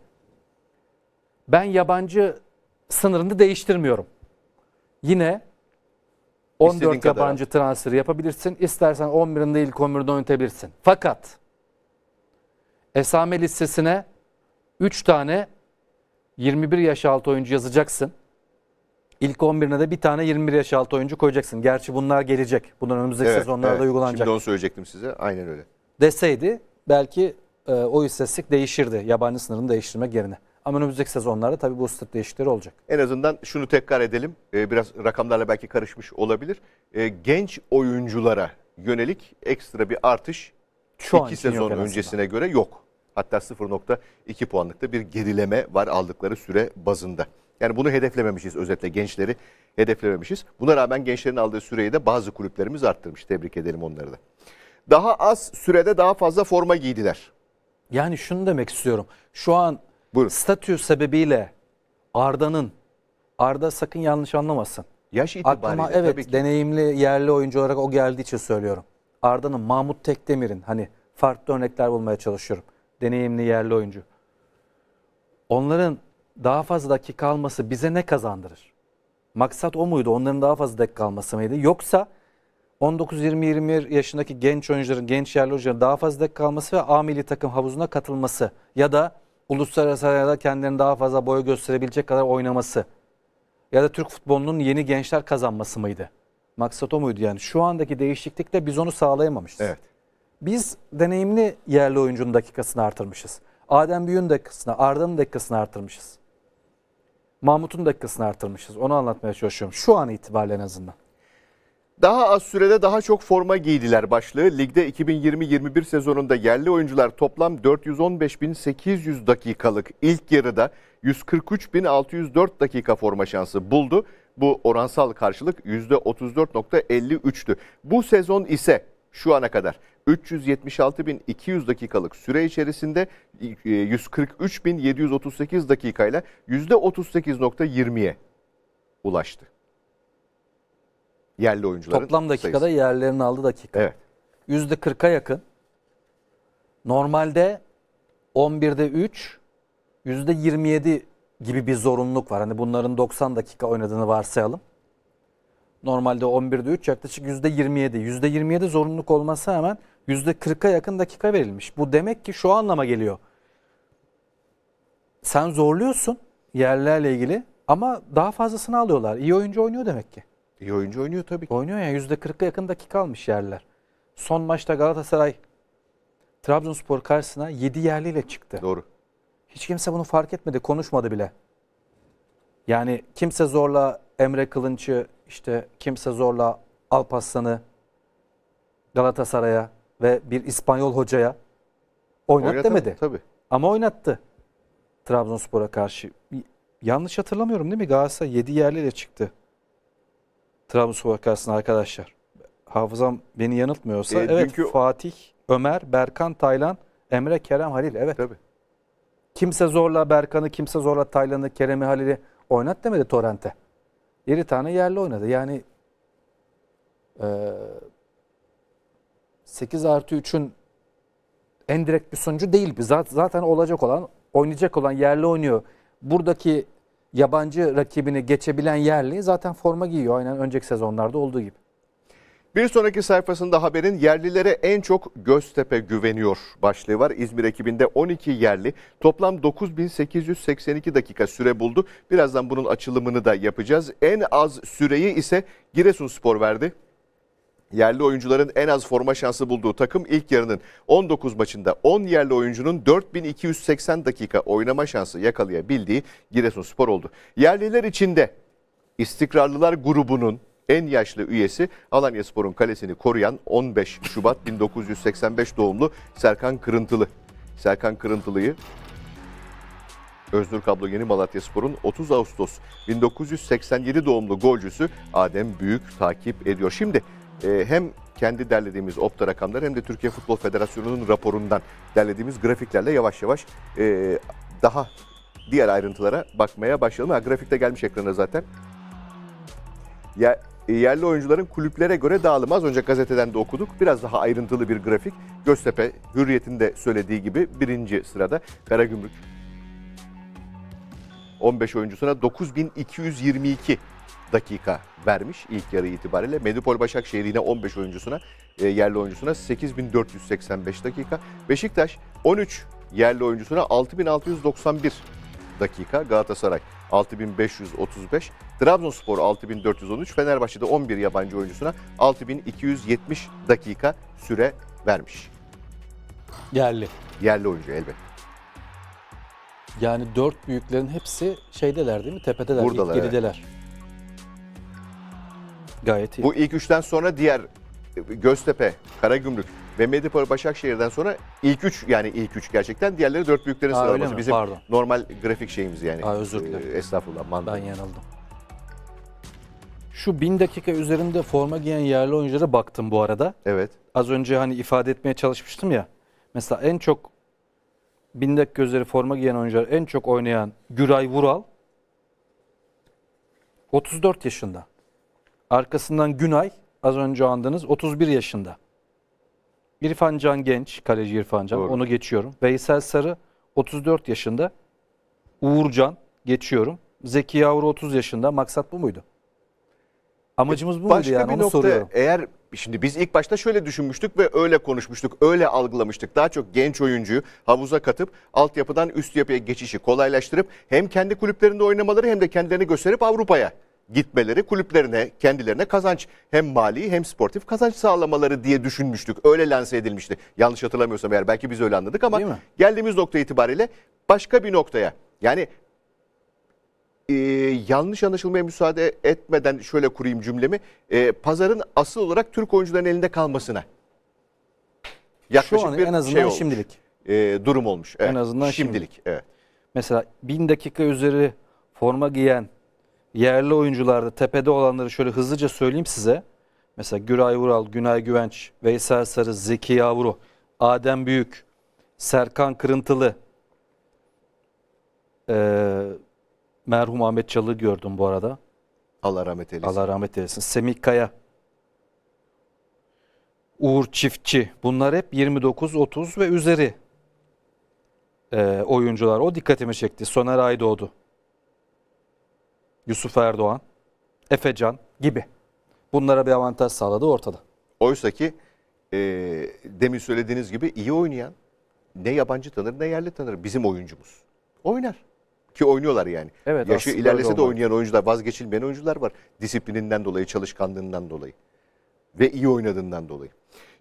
ben yabancı sınırını değiştirmiyorum. Yine 14 İstediğin yabancı kadar. transferi yapabilirsin. İstersen 11'inde ilk 11'de oynatabilirsin. Fakat esame listesine 3 tane 21 yaş altı oyuncu yazacaksın. İlk 11'ine de bir tane 21 yaş altı oyuncu koyacaksın. Gerçi bunlar gelecek. Bunlar önümüzdeki evet, sezonlarda evet. uygulanacak. Şimdi onu söyleyecektim size. Aynen öyle. Deseydi belki e, o istatistik değişirdi. Yabancı sınırını değiştirmek yerine. Ama önümüzdeki sezonlarda tabii bu statistik değişikleri olacak. En azından şunu tekrar edelim. E, biraz rakamlarla belki karışmış olabilir. E, genç oyunculara yönelik ekstra bir artış Şu iki sezon öncesine göre yok. Hatta 0.2 puanlıkta bir gerileme var aldıkları süre bazında. Yani bunu hedeflememişiz özetle gençleri hedeflememişiz. Buna rağmen gençlerin aldığı süreyi de bazı kulüplerimiz arttırmış. Tebrik edelim onları da. Daha az sürede daha fazla forma giydiler. Yani şunu demek istiyorum. Şu an Buyurun. statü sebebiyle Arda'nın Arda sakın yanlış anlamasın. Yaş itibariyle Aklıma, evet, tabii ki. deneyimli yerli oyuncu olarak o geldiği için söylüyorum. Arda'nın Mahmut Tekdemir'in hani farklı örnekler bulmaya çalışıyorum. Deneyimli yerli oyuncu. Onların daha fazla dakika alması bize ne kazandırır? Maksat o muydu? Onların daha fazla dakika alması mıydı? Yoksa 19-20-21 yaşındaki genç oyuncuların, genç yerli oyuncuların daha fazla dakika alması ve A milli takım havuzuna katılması ya da uluslararası arada kendilerini daha fazla boya gösterebilecek kadar oynaması ya da Türk futbolunun yeni gençler kazanması mıydı? Maksat o muydu yani? Şu andaki değişiklikte biz onu sağlayamamışız. Evet. Biz deneyimli yerli oyuncunun dakikasını artırmışız. Adem Büyü'nün dakikasını, Arda'nın dakikasını artırmışız. Mahmut'un dakikasını artırmışız. Onu anlatmaya çalışıyorum. Şu an itibariyle en azından. Daha az sürede daha çok forma giydiler başlığı. Ligde 2020-21 sezonunda yerli oyuncular toplam 415.800 dakikalık ilk yarıda 143.604 dakika forma şansı buldu. Bu oransal karşılık %34.53'tü. Bu sezon ise şu ana kadar 376.200 dakikalık süre içerisinde 143.738 e, dakikayla %38.20'ye ulaştı. Yerli oyuncuların Toplam dakikada sayısı. yerlerini aldı dakika. Evet. %40'a yakın. Normalde 11'de 3, %27 gibi bir zorunluluk var. Hani bunların 90 dakika oynadığını varsayalım. Normalde 11'de 3 yaklaşık %27. %27 zorunluluk olması hemen %40'a yakın dakika verilmiş. Bu demek ki şu anlama geliyor. Sen zorluyorsun yerlerle ilgili ama daha fazlasını alıyorlar. İyi oyuncu oynuyor demek ki. İyi oyuncu oynuyor tabii ki. Oynuyor ya yani %40'a yakın dakika almış yerler. Son maçta Galatasaray Trabzonspor karşısına 7 yerliyle çıktı. Doğru. Hiç kimse bunu fark etmedi, konuşmadı bile. Yani kimse zorla Emre Kılınç'ı işte kimse zorla Alparslan'ı Galatasaray'a ve bir İspanyol hocaya oynat demedi. Tabii. Ama oynattı. Trabzonspor'a karşı. Yanlış hatırlamıyorum değil mi? Galatasaray 7 yerliyle çıktı. Trabzonspor karşısında arkadaşlar. Hafızam beni yanıltmıyorsa. E, evet çünkü... Fatih, Ömer, Berkan, Taylan, Emre, Kerem, Halil. Evet. Tabii. Kimse zorla Berkan'ı, kimse zorla Taylan'ı, Kerem'i, Halil'i oynat demedi Torrent'e. 7 tane yerli oynadı. Yani e, 8 artı 3'ün en direkt bir sonucu değil. Zaten olacak olan, oynayacak olan yerli oynuyor. Buradaki yabancı rakibini geçebilen yerli zaten forma giyiyor. Aynen önceki sezonlarda olduğu gibi. Bir sonraki sayfasında haberin yerlilere en çok Göztepe güveniyor başlığı var. İzmir ekibinde 12 yerli toplam 9882 dakika süre buldu. Birazdan bunun açılımını da yapacağız. En az süreyi ise Giresunspor verdi. Yerli oyuncuların en az forma şansı bulduğu takım ilk yarının 19 maçında 10 yerli oyuncunun 4280 dakika oynama şansı yakalayabildiği Giresunspor oldu. Yerliler içinde istikrarlılar grubunun en yaşlı üyesi Alanyaspor'un kalesini koruyan 15 Şubat 1985 doğumlu Serkan Kırıntılı. Serkan Kırıntılı'yı Özgür Kablo Yeni Malatya Spor'un 30 Ağustos 1987 doğumlu golcüsü Adem Büyük takip ediyor. Şimdi e, hem kendi derlediğimiz opta rakamlar hem de Türkiye Futbol Federasyonu'nun raporundan derlediğimiz grafiklerle yavaş yavaş e, daha diğer ayrıntılara bakmaya başlayalım. Ha, grafikte gelmiş ekrana zaten. Ya e, yerli oyuncuların kulüplere göre dağılımı az önce gazeteden de okuduk. Biraz daha ayrıntılı bir grafik. Göztepe Hürriyet'in de söylediği gibi birinci sırada Karagümrük. 15 oyuncusuna 9222 dakika vermiş ilk yarı itibariyle. Medipol Başakşehir yine 15 oyuncusuna, e, yerli oyuncusuna 8485 dakika. Beşiktaş 13 yerli oyuncusuna 6691 dakika. Galatasaray 6535, Trabzonspor 6413, Fenerbahçe'de 11 yabancı oyuncusuna 6270 dakika süre vermiş. Yerli. Yerli oyuncu elbet. Yani dört büyüklerin hepsi şeydeler değil mi? Tepedeler, Buradalar, ilk gerideler. Gayet iyi. Bu ilk üçten sonra diğer Göztepe, Karagümrük, ve Medipol Başakşehir'den sonra ilk üç yani ilk üç gerçekten diğerleri dört büyüklerin Aa, sıralaması. Bizim Pardon. normal grafik şeyimiz yani. Aa, özür dilerim. Ee, estağfurullah mandat. Ben yanıldım. Şu bin dakika üzerinde forma giyen yerli oyunculara baktım bu arada. Evet. Az önce hani ifade etmeye çalışmıştım ya. Mesela en çok bin dakika üzeri forma giyen oyuncular en çok oynayan Güray Vural 34 yaşında. Arkasından Günay az önce andınız 31 yaşında. İrfan Can Genç, kaleci İrfan Can. Doğru. Onu geçiyorum. Veysel Sarı 34 yaşında. Uğurcan geçiyorum. Zeki Yavru 30 yaşında. Maksat bu muydu? Amacımız bu Başka muydu yani bir onu nokta, soruyorum. Eğer şimdi biz ilk başta şöyle düşünmüştük ve öyle konuşmuştuk, öyle algılamıştık. Daha çok genç oyuncuyu havuza katıp altyapıdan üst yapıya geçişi kolaylaştırıp hem kendi kulüplerinde oynamaları hem de kendilerini gösterip Avrupa'ya gitmeleri kulüplerine, kendilerine kazanç hem mali hem sportif kazanç sağlamaları diye düşünmüştük. Öyle lanse edilmişti. Yanlış hatırlamıyorsam eğer belki biz öyle anladık ama geldiğimiz nokta itibariyle başka bir noktaya. Yani e, yanlış anlaşılmaya müsaade etmeden şöyle kurayım cümlemi. E, pazarın asıl olarak Türk oyuncuların elinde kalmasına. Yaklaşık Şu an bir en azından şey olmuş. şimdilik. E, durum olmuş. Evet. En azından şimdilik. şimdilik. Evet. Mesela bin dakika üzeri forma giyen yerli oyuncularda tepede olanları şöyle hızlıca söyleyeyim size. Mesela Güray Vural, Günay Güvenç, Veysel Sarı, Zeki Yavru, Adem Büyük, Serkan Kırıntılı, ee, merhum Ahmet Çalı gördüm bu arada. Allah rahmet eylesin. Allah rahmet eylesin. Semih Kaya, Uğur Çiftçi bunlar hep 29, 30 ve üzeri e, oyuncular. O dikkatimi çekti. Soner Aydoğdu. Yusuf Erdoğan, Efecan gibi. Bunlara bir avantaj sağladı ortada. Oysa ki e, demin söylediğiniz gibi iyi oynayan ne yabancı tanır ne yerli tanır bizim oyuncumuz. Oynar. Ki oynuyorlar yani. Evet, Yaşı ilerlese de oynayan oyuncular, vazgeçilmeyen oyuncular var. Disiplininden dolayı, çalışkanlığından dolayı ve iyi oynadığından dolayı.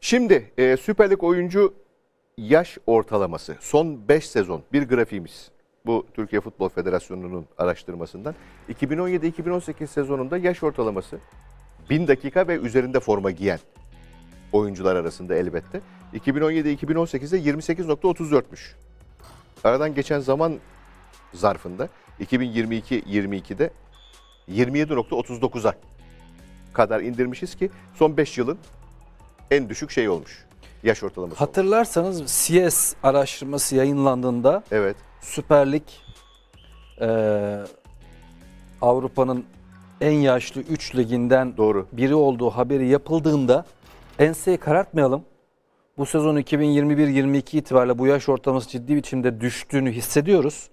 Şimdi e, Süper Lig oyuncu yaş ortalaması son 5 sezon bir grafiğimiz bu Türkiye Futbol Federasyonu'nun araştırmasından. 2017-2018 sezonunda yaş ortalaması 1000 dakika ve üzerinde forma giyen oyuncular arasında elbette. 2017-2018'de 28.34'müş. Aradan geçen zaman zarfında 2022-22'de 27.39'a kadar indirmişiz ki son 5 yılın en düşük şey olmuş. Yaş ortalaması. Hatırlarsanız olmuş. CS araştırması yayınlandığında Evet Süper Lig e, Avrupa'nın en yaşlı 3 liginden Doğru. biri olduğu haberi yapıldığında enseyi karartmayalım. Bu sezon 2021-22 itibariyle bu yaş ortalaması ciddi biçimde düştüğünü hissediyoruz.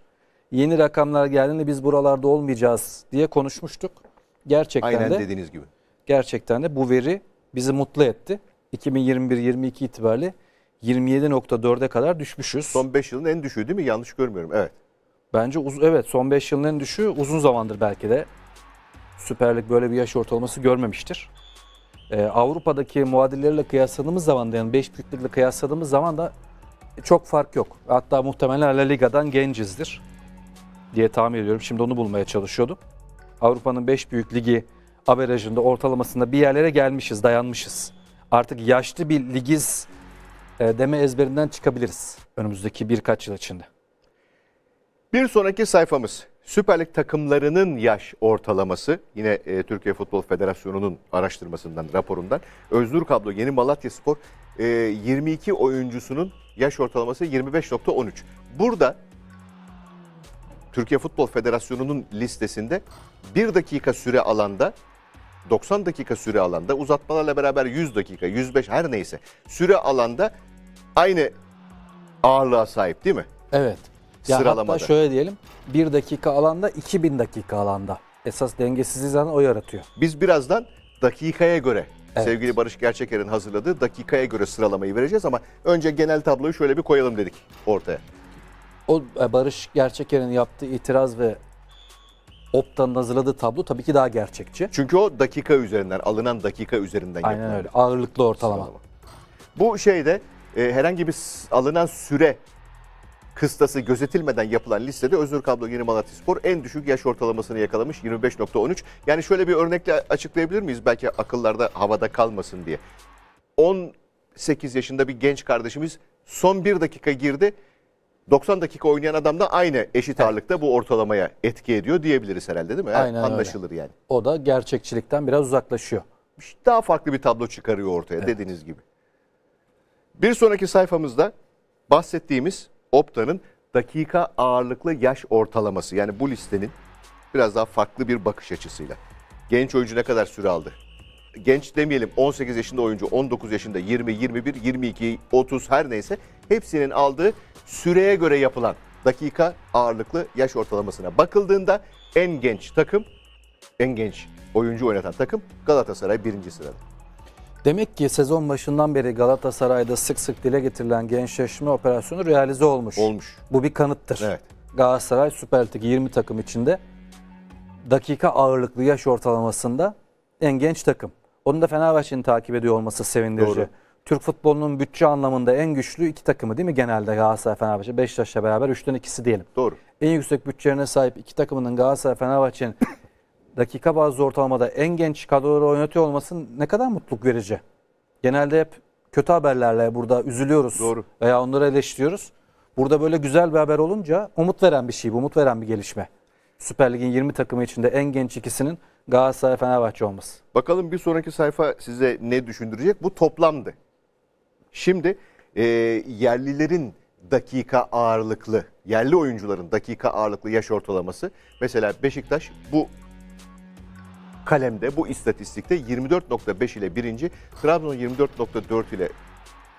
Yeni rakamlar geldiğinde biz buralarda olmayacağız diye konuşmuştuk. Gerçekten Aynen de dediğiniz gibi. Gerçekten de bu veri bizi mutlu etti. 2021-22 itibariyle 27.4'e kadar düşmüşüz. Son 5 yılın en düşüğü değil mi? Yanlış görmüyorum. Evet. Bence uz evet son 5 yılın en düşüğü uzun zamandır belki de. süperlik böyle bir yaş ortalaması görmemiştir. Ee, Avrupa'daki muadilleriyle kıyasladığımız zaman da yani 5 büyüklükle kıyasladığımız zaman da çok fark yok. Hatta muhtemelen La Liga'dan gencizdir diye tahmin ediyorum. Şimdi onu bulmaya çalışıyordum. Avrupa'nın 5 büyük ligi averajında ortalamasında bir yerlere gelmişiz, dayanmışız. Artık yaşlı bir ligiz e, deme ezberinden çıkabiliriz önümüzdeki birkaç yıl içinde. Bir sonraki sayfamız Süper Lig takımlarının yaş ortalaması yine e, Türkiye Futbol Federasyonu'nun araştırmasından, raporundan. Özgür Kablo Yeni Malatya Spor e, 22 oyuncusunun yaş ortalaması 25.13. Burada Türkiye Futbol Federasyonu'nun listesinde 1 dakika süre alanda 90 dakika süre alanda uzatmalarla beraber 100 dakika 105 her neyse süre alanda aynı ağırlığa sahip değil mi? Evet. Ya Sıralamada. Hatta şöyle diyelim 1 dakika alanda 2000 dakika alanda. Esas dengesizliği zaten o yaratıyor. Biz birazdan dakikaya göre evet. sevgili Barış Gerçeker'in hazırladığı dakikaya göre sıralamayı vereceğiz ama önce genel tabloyu şöyle bir koyalım dedik ortaya. O e, Barış Gerçeker'in yaptığı itiraz ve Opta'nın hazırladığı tablo tabii ki daha gerçekçi. Çünkü o dakika üzerinden, alınan dakika üzerinden Aynen yapılan. öyle. Ağırlıklı ortalama. Sıralama. Bu şeyde e, herhangi bir alınan süre kıstası gözetilmeden yapılan listede Özgür Kablo Yeni Malatyaspor en düşük yaş ortalamasını yakalamış 25.13. Yani şöyle bir örnekle açıklayabilir miyiz belki akıllarda havada kalmasın diye. 18 yaşında bir genç kardeşimiz son bir dakika girdi. 90 dakika oynayan adam da aynı eşit ağırlıkta bu ortalamaya etki ediyor diyebiliriz herhalde değil mi? Aynen Anlaşılır öyle. yani. O da gerçekçilikten biraz uzaklaşıyor. Daha farklı bir tablo çıkarıyor ortaya evet. dediğiniz gibi. Bir sonraki sayfamızda bahsettiğimiz Opta'nın dakika ağırlıklı yaş ortalaması. Yani bu listenin biraz daha farklı bir bakış açısıyla. Genç oyuncu ne kadar süre aldı? Genç demeyelim 18 yaşında oyuncu, 19 yaşında, 20, 21, 22, 30 her neyse hepsinin aldığı süreye göre yapılan dakika ağırlıklı yaş ortalamasına bakıldığında en genç takım, en genç oyuncu oynatan takım Galatasaray birinci sırada. Demek ki sezon başından beri Galatasaray'da sık sık dile getirilen gençleşme operasyonu realize olmuş. Olmuş. Bu bir kanıttır. Evet. Galatasaray Süper Lig 20 takım içinde dakika ağırlıklı yaş ortalamasında en genç takım. Onu da Fenerbahçe'nin takip ediyor olması sevindirici. Doğru. Türk futbolunun bütçe anlamında en güçlü iki takımı değil mi genelde Galatasaray Fenerbahçe Beşiktaş'la beraber üçten ikisi diyelim. Doğru. En yüksek bütçelerine sahip iki takımının Galatasaray Fenerbahçe'nin dakika bazlı ortalamada en genç kadroları oynatıyor olmasın ne kadar mutluluk verici. Genelde hep kötü haberlerle burada üzülüyoruz Doğru. veya onları eleştiriyoruz. Burada böyle güzel bir haber olunca umut veren bir şey umut veren bir gelişme. Süper Lig'in 20 takımı içinde en genç ikisinin Galatasaray Fenerbahçe olması. Bakalım bir sonraki sayfa size ne düşündürecek? Bu toplamdı. Şimdi e, yerlilerin dakika ağırlıklı, yerli oyuncuların dakika ağırlıklı yaş ortalaması. Mesela Beşiktaş bu kalemde bu istatistikte 24.5 ile birinci, Trabzon 24.4 ile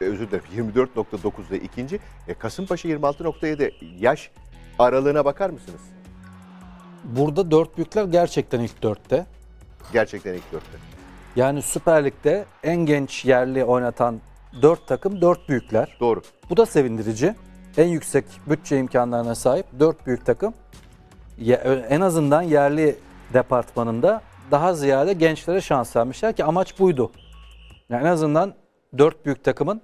e, özür dilerim 24.9 ile ikinci, e, Kasımpaşa 26.7 yaş aralığına bakar mısınız? Burada dört büyükler gerçekten ilk dörtte. Gerçekten ilk dörtte. Yani Süper Lig'de en genç yerli oynatan dört takım dört büyükler. Doğru. Bu da sevindirici. En yüksek bütçe imkanlarına sahip dört büyük takım en azından yerli departmanında daha ziyade gençlere şans vermişler ki amaç buydu. Yani en azından dört büyük takımın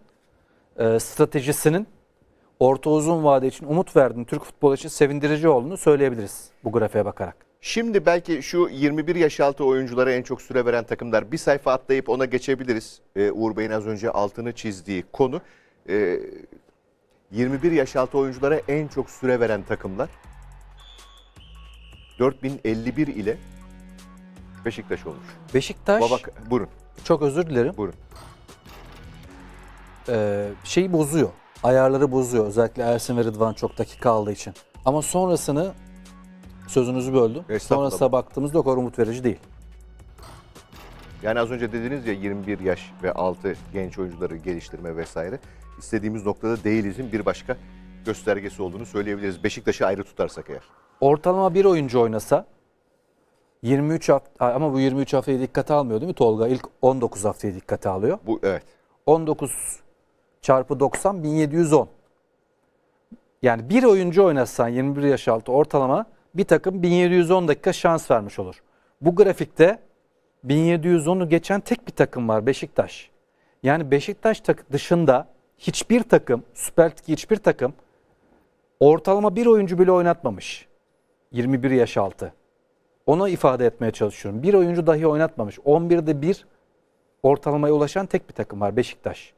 e, stratejisinin orta uzun vade için umut verdiğini, Türk futbolu için sevindirici olduğunu söyleyebiliriz bu grafiğe bakarak. Şimdi belki şu 21 yaş altı oyunculara en çok süre veren takımlar bir sayfa atlayıp ona geçebiliriz. Ee, Uğur Bey'in az önce altını çizdiği konu. Ee, 21 yaş altı oyunculara en çok süre veren takımlar 4051 ile Beşiktaş olmuş. Beşiktaş. Babak, buyurun. Çok özür dilerim. Buyurun. Ee, şeyi bozuyor. Ayarları bozuyor. Özellikle Ersin ve Rıdvan çok dakika aldığı için. Ama sonrasını sözünüzü böldüm. Sonrasına baktığımızda o kadar umut verici değil. Yani az önce dediniz ya 21 yaş ve altı genç oyuncuları geliştirme vesaire. İstediğimiz noktada değilizin bir başka göstergesi olduğunu söyleyebiliriz. Beşiktaş'ı ayrı tutarsak eğer. Ortalama bir oyuncu oynasa 23 hafta ama bu 23 haftayı dikkate almıyor değil mi Tolga? İlk 19 haftayı dikkate alıyor. Bu evet. 19 çarpı 90 1710. Yani bir oyuncu oynasan 21 yaş altı ortalama bir takım 1710 dakika şans vermiş olur. Bu grafikte 1710'u geçen tek bir takım var Beşiktaş. Yani Beşiktaş dışında hiçbir takım, Süper Lig'deki hiçbir takım ortalama bir oyuncu bile oynatmamış. 21 yaş altı. Onu ifade etmeye çalışıyorum. Bir oyuncu dahi oynatmamış. 11'de bir ortalamaya ulaşan tek bir takım var Beşiktaş.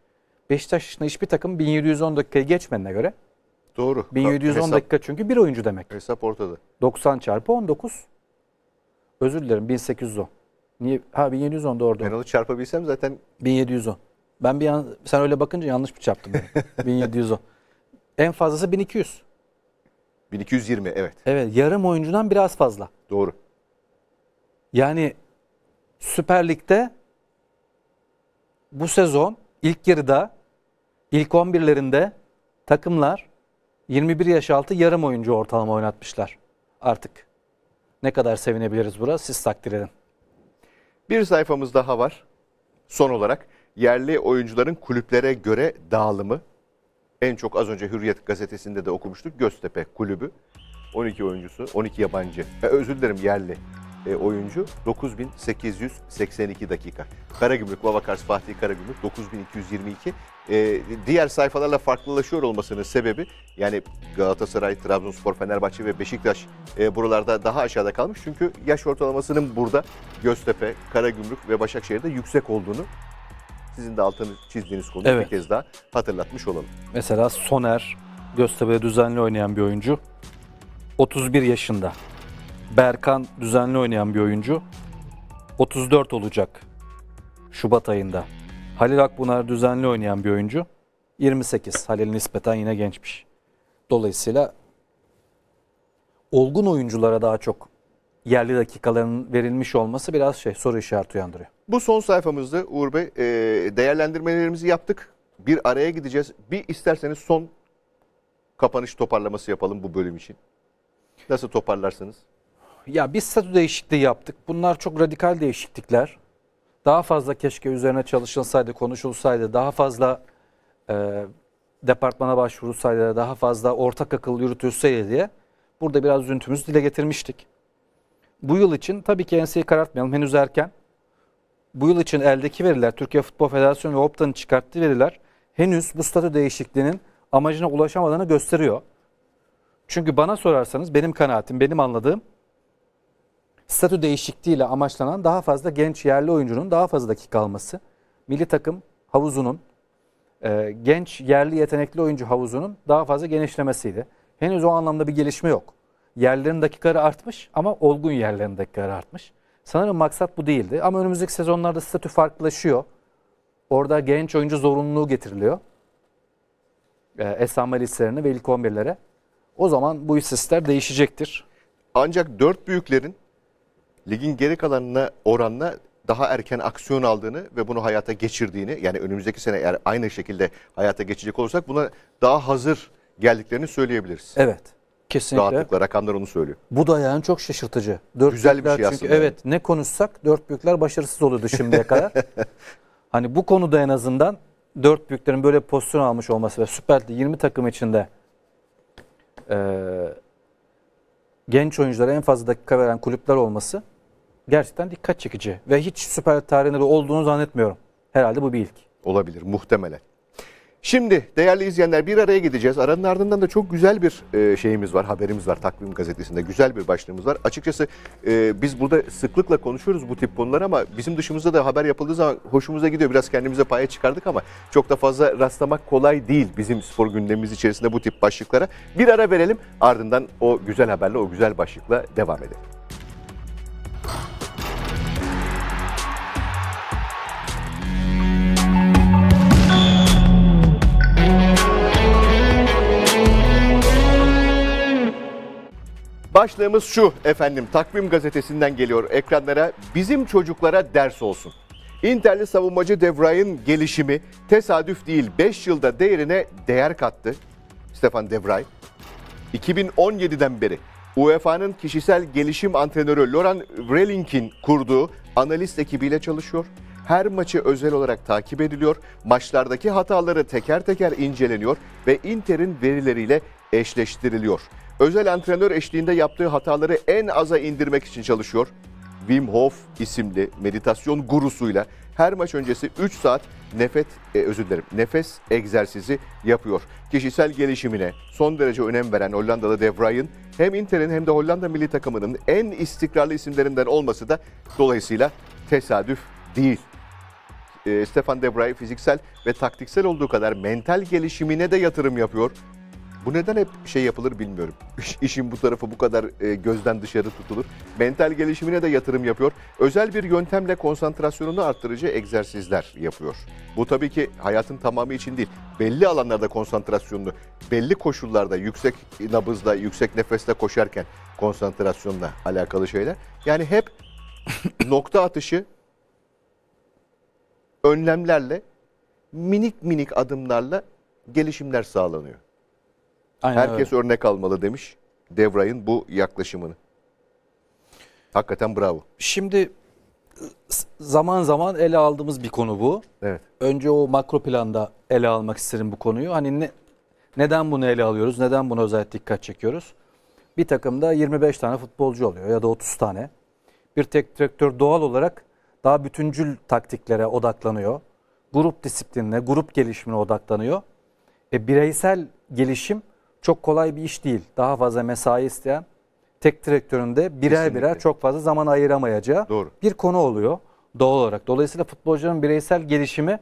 Beşiktaş dışında hiçbir takım 1710 dakikayı geçmediğine göre. Doğru. 1710 hesap, dakika çünkü bir oyuncu demek. Hesap ortada. 90 çarpı 19. Özür dilerim 1810. Niye? Ha 1710 doğru. Ben onu çarpabilsem zaten. 1710. Ben bir an, sen öyle bakınca yanlış bir çarptım? 1710. En fazlası 1200. 1220 evet. Evet yarım oyuncudan biraz fazla. Doğru. Yani Süper Lig'de bu sezon ilk yarıda ilk 11'lerinde takımlar 21 yaş altı yarım oyuncu ortalama oynatmışlar artık. Ne kadar sevinebiliriz bura siz takdir edin. Bir sayfamız daha var. Son olarak yerli oyuncuların kulüplere göre dağılımı. En çok az önce Hürriyet gazetesinde de okumuştuk. Göztepe kulübü 12 oyuncusu, 12 yabancı. Özür dilerim yerli e, oyuncu 9882 dakika. Karagümrük, Vavakars, Fatih Karagümrük 9222. E, diğer sayfalarla farklılaşıyor olmasının sebebi yani Galatasaray, Trabzonspor, Fenerbahçe ve Beşiktaş e, buralarda daha aşağıda kalmış. Çünkü yaş ortalamasının burada Göztepe, Karagümrük ve Başakşehir'de yüksek olduğunu sizin de altını çizdiğiniz konuyu evet. bir kez daha hatırlatmış olalım. Mesela Soner Göztepe'de düzenli oynayan bir oyuncu 31 yaşında. Berkan düzenli oynayan bir oyuncu. 34 olacak Şubat ayında. Halil Akbunar düzenli oynayan bir oyuncu. 28. Halil nispeten yine gençmiş. Dolayısıyla olgun oyunculara daha çok yerli dakikaların verilmiş olması biraz şey soru işareti uyandırıyor. Bu son sayfamızda Uğur Bey e, değerlendirmelerimizi yaptık. Bir araya gideceğiz. Bir isterseniz son kapanış toparlaması yapalım bu bölüm için. Nasıl toparlarsınız? Ya biz statü değişikliği yaptık. Bunlar çok radikal değişiklikler. Daha fazla keşke üzerine çalışılsaydı, konuşulsaydı, daha fazla e, departmana başvurulsaydı, daha fazla ortak akıl yürütülseydi diye burada biraz üzüntümüzü dile getirmiştik. Bu yıl için tabii ki enseyi karartmayalım henüz erken. Bu yıl için eldeki veriler, Türkiye Futbol Federasyonu ve Opta'nın çıkarttığı veriler henüz bu statü değişikliğinin amacına ulaşamadığını gösteriyor. Çünkü bana sorarsanız benim kanaatim, benim anladığım statü değişikliğiyle amaçlanan daha fazla genç yerli oyuncunun daha fazla dakika alması. Milli takım havuzunun e, genç yerli yetenekli oyuncu havuzunun daha fazla genişlemesiydi. Henüz o anlamda bir gelişme yok. Yerlerin dakikaları artmış ama olgun yerlerin dakikaları artmış. Sanırım maksat bu değildi ama önümüzdeki sezonlarda statü farklılaşıyor. Orada genç oyuncu zorunluluğu getiriliyor. E, Esam Lislerine ve ilk 11'lere. O zaman bu istatistikler değişecektir. Ancak dört büyüklerin ligin geri kalanına oranla daha erken aksiyon aldığını ve bunu hayata geçirdiğini yani önümüzdeki sene eğer aynı şekilde hayata geçecek olursak buna daha hazır geldiklerini söyleyebiliriz. Evet. Kesinlikle. Rahatlıkla rakamlar onu söylüyor. Bu da yani çok şaşırtıcı. Dört Güzel bir şey çünkü, aslında. Evet ne konuşsak dört büyükler başarısız oluyordu şimdiye kadar. hani bu konuda en azından dört büyüklerin böyle pozisyon almış olması ve Süper Lig 20 takım içinde e, genç oyunculara en fazla dakika veren kulüpler olması gerçekten dikkat çekici. Ve hiç süper tarihinde olduğunu zannetmiyorum. Herhalde bu bir ilk. Olabilir muhtemelen. Şimdi değerli izleyenler bir araya gideceğiz. Aranın ardından da çok güzel bir e, şeyimiz var, haberimiz var. Takvim gazetesinde güzel bir başlığımız var. Açıkçası e, biz burada sıklıkla konuşuyoruz bu tip konular ama bizim dışımızda da haber yapıldığı zaman hoşumuza gidiyor. Biraz kendimize paya çıkardık ama çok da fazla rastlamak kolay değil bizim spor gündemimiz içerisinde bu tip başlıklara. Bir ara verelim ardından o güzel haberle, o güzel başlıkla devam edelim. Başlığımız şu efendim takvim gazetesinden geliyor ekranlara bizim çocuklara ders olsun. Interli savunmacı Devray'ın gelişimi tesadüf değil 5 yılda değerine değer kattı. Stefan Devray 2017'den beri UEFA'nın kişisel gelişim antrenörü Loran Vrelink'in kurduğu analist ekibiyle çalışıyor. Her maçı özel olarak takip ediliyor. Maçlardaki hataları teker teker inceleniyor ve Inter'in verileriyle eşleştiriliyor özel antrenör eşliğinde yaptığı hataları en aza indirmek için çalışıyor. Wim Hof isimli meditasyon gurusuyla her maç öncesi 3 saat nefes e, özür dilerim nefes egzersizi yapıyor. Kişisel gelişimine son derece önem veren Hollandalı De Vrij hem Inter'in hem de Hollanda milli takımının en istikrarlı isimlerinden olması da dolayısıyla tesadüf değil. E, Stefan De Vrij fiziksel ve taktiksel olduğu kadar mental gelişimine de yatırım yapıyor. Bu neden hep şey yapılır bilmiyorum. İşin bu tarafı bu kadar e, gözden dışarı tutulur. Mental gelişimine de yatırım yapıyor. Özel bir yöntemle konsantrasyonunu arttırıcı egzersizler yapıyor. Bu tabii ki hayatın tamamı için değil. Belli alanlarda konsantrasyonunu, belli koşullarda, yüksek nabızda, yüksek nefeste koşarken konsantrasyonla alakalı şeyler. Yani hep nokta atışı önlemlerle, minik minik adımlarla gelişimler sağlanıyor. Aynen Herkes öyle. örnek almalı demiş Devray'ın bu yaklaşımını. Hakikaten bravo. Şimdi zaman zaman ele aldığımız bir konu bu. Evet. Önce o makro planda ele almak isterim bu konuyu. Hani ne, neden bunu ele alıyoruz? Neden buna özellikle dikkat çekiyoruz? Bir takımda 25 tane futbolcu oluyor ya da 30 tane. Bir tek direktör doğal olarak daha bütüncül taktiklere odaklanıyor. Grup disiplinine, grup gelişimine odaklanıyor. E, bireysel gelişim çok kolay bir iş değil. Daha fazla mesai isteyen tek direktörün de birer Kesinlikle. birer çok fazla zaman ayıramayacağı Doğru. bir konu oluyor doğal olarak. Dolayısıyla futbolcuların bireysel gelişimi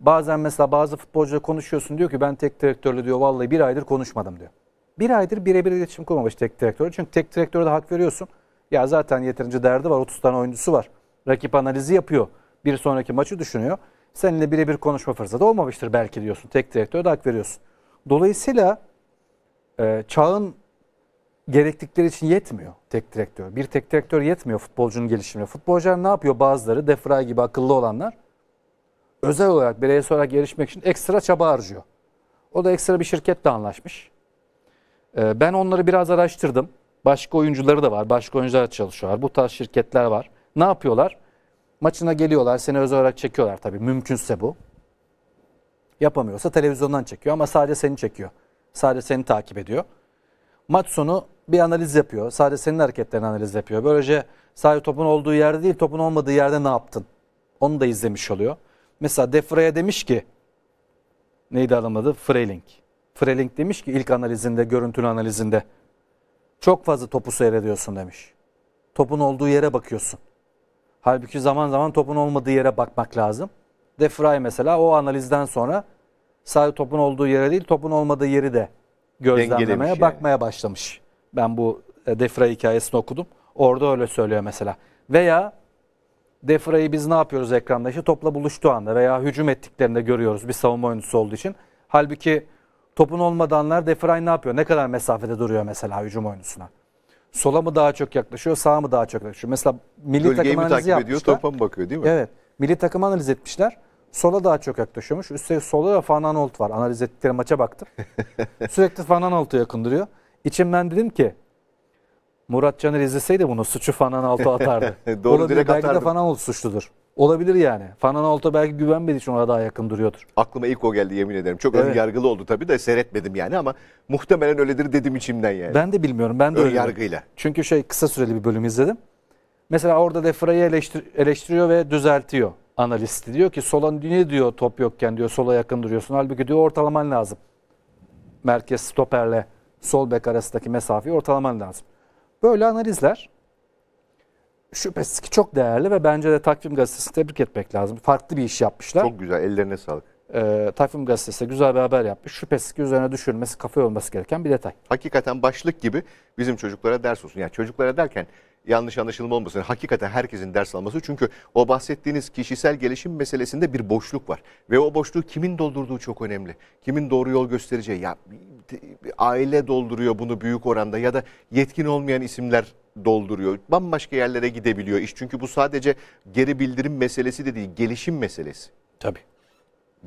bazen mesela bazı futbolcuyla konuşuyorsun diyor ki ben tek direktörle diyor vallahi bir aydır konuşmadım diyor. Bir aydır birebir iletişim kurmamış tek direktörle. Çünkü tek direktöre de hak veriyorsun. Ya zaten yeterince derdi var 30 tane oyuncusu var. Rakip analizi yapıyor. Bir sonraki maçı düşünüyor. Seninle birebir konuşma fırsatı olmamıştır belki diyorsun. Tek direktöre de hak veriyorsun. Dolayısıyla e, çağın gerektikleri için yetmiyor tek direktör. Bir tek direktör yetmiyor futbolcunun gelişimine. Futbolcular ne yapıyor bazıları? Defra gibi akıllı olanlar özel olarak bireysel olarak gelişmek için ekstra çaba harcıyor. O da ekstra bir şirketle anlaşmış. E, ben onları biraz araştırdım. Başka oyuncuları da var. Başka oyuncular çalışıyorlar. Bu tarz şirketler var. Ne yapıyorlar? Maçına geliyorlar. Seni özel olarak çekiyorlar tabii. Mümkünse bu. Yapamıyorsa televizyondan çekiyor ama sadece seni çekiyor. Sadece seni takip ediyor. Maç sonu bir analiz yapıyor. Sadece senin hareketlerini analiz yapıyor. Böylece şey, sadece topun olduğu yerde değil topun olmadığı yerde ne yaptın? Onu da izlemiş oluyor. Mesela Defra'ya demiş ki neydi adam adı? Freling. Freling demiş ki ilk analizinde, görüntülü analizinde çok fazla topu seyrediyorsun demiş. Topun olduğu yere bakıyorsun. Halbuki zaman zaman topun olmadığı yere bakmak lazım. Defray mesela o analizden sonra sadece topun olduğu yere değil topun olmadığı yeri de gözlemlemeye yani. bakmaya başlamış. Ben bu e, Defra hikayesini okudum. Orada öyle söylüyor mesela. Veya Defra'yı biz ne yapıyoruz ekranda? İşte topla buluştuğu anda veya hücum ettiklerinde görüyoruz bir savunma oyuncusu olduğu için. Halbuki topun olmadanlar Defra'yı ne yapıyor? Ne kadar mesafede duruyor mesela hücum oyuncusuna? Sola mı daha çok yaklaşıyor, sağa mı daha çok yaklaşıyor? Mesela milli Bölgeyi takım analizi takip ediyor, topa mı bakıyor değil mi? Evet. Milli takım analiz etmişler sola daha çok yaklaşıyormuş. Üstelik sola da Van Anolt var. Analiz ettikleri maça baktım. Sürekli Van Anolt'a yakındırıyor. İçimden dedim ki Murat Caner izleseydi bunu suçu Van Anolt'a atardı. Doğru Olabilir, direkt belki atardım. de Van Anolt suçludur. Olabilir yani. Van Anolt belki güvenmediği için ona daha yakın duruyordur. Aklıma ilk o geldi yemin ederim. Çok evet. ön yargılı oldu tabii de seyretmedim yani ama muhtemelen öyledir dedim içimden yani. Ben de bilmiyorum. Ben de ön yargıyla. Çünkü şey kısa süreli bir bölüm izledim. Mesela orada Defra'yı eleştir eleştiriyor ve düzeltiyor analisti. Diyor ki sola niye diyor top yokken diyor sola yakın duruyorsun. Halbuki diyor ortalaman lazım. Merkez stoperle sol bek arasındaki mesafeyi ortalaman lazım. Böyle analizler şüphesiz ki çok değerli ve bence de Takvim Gazetesi'ni tebrik etmek lazım. Farklı bir iş yapmışlar. Çok güzel ellerine sağlık. Ee, Takvim Gazetesi güzel bir haber yapmış. Şüphesiz ki üzerine düşünülmesi, kafa olması gereken bir detay. Hakikaten başlık gibi bizim çocuklara ders olsun. Yani çocuklara derken yanlış anlaşılma olmasın. Hakikaten herkesin ders alması. Çünkü o bahsettiğiniz kişisel gelişim meselesinde bir boşluk var. Ve o boşluğu kimin doldurduğu çok önemli. Kimin doğru yol göstereceği. Ya aile dolduruyor bunu büyük oranda ya da yetkin olmayan isimler dolduruyor. Bambaşka yerlere gidebiliyor iş. Çünkü bu sadece geri bildirim meselesi de değil, gelişim meselesi. Tabii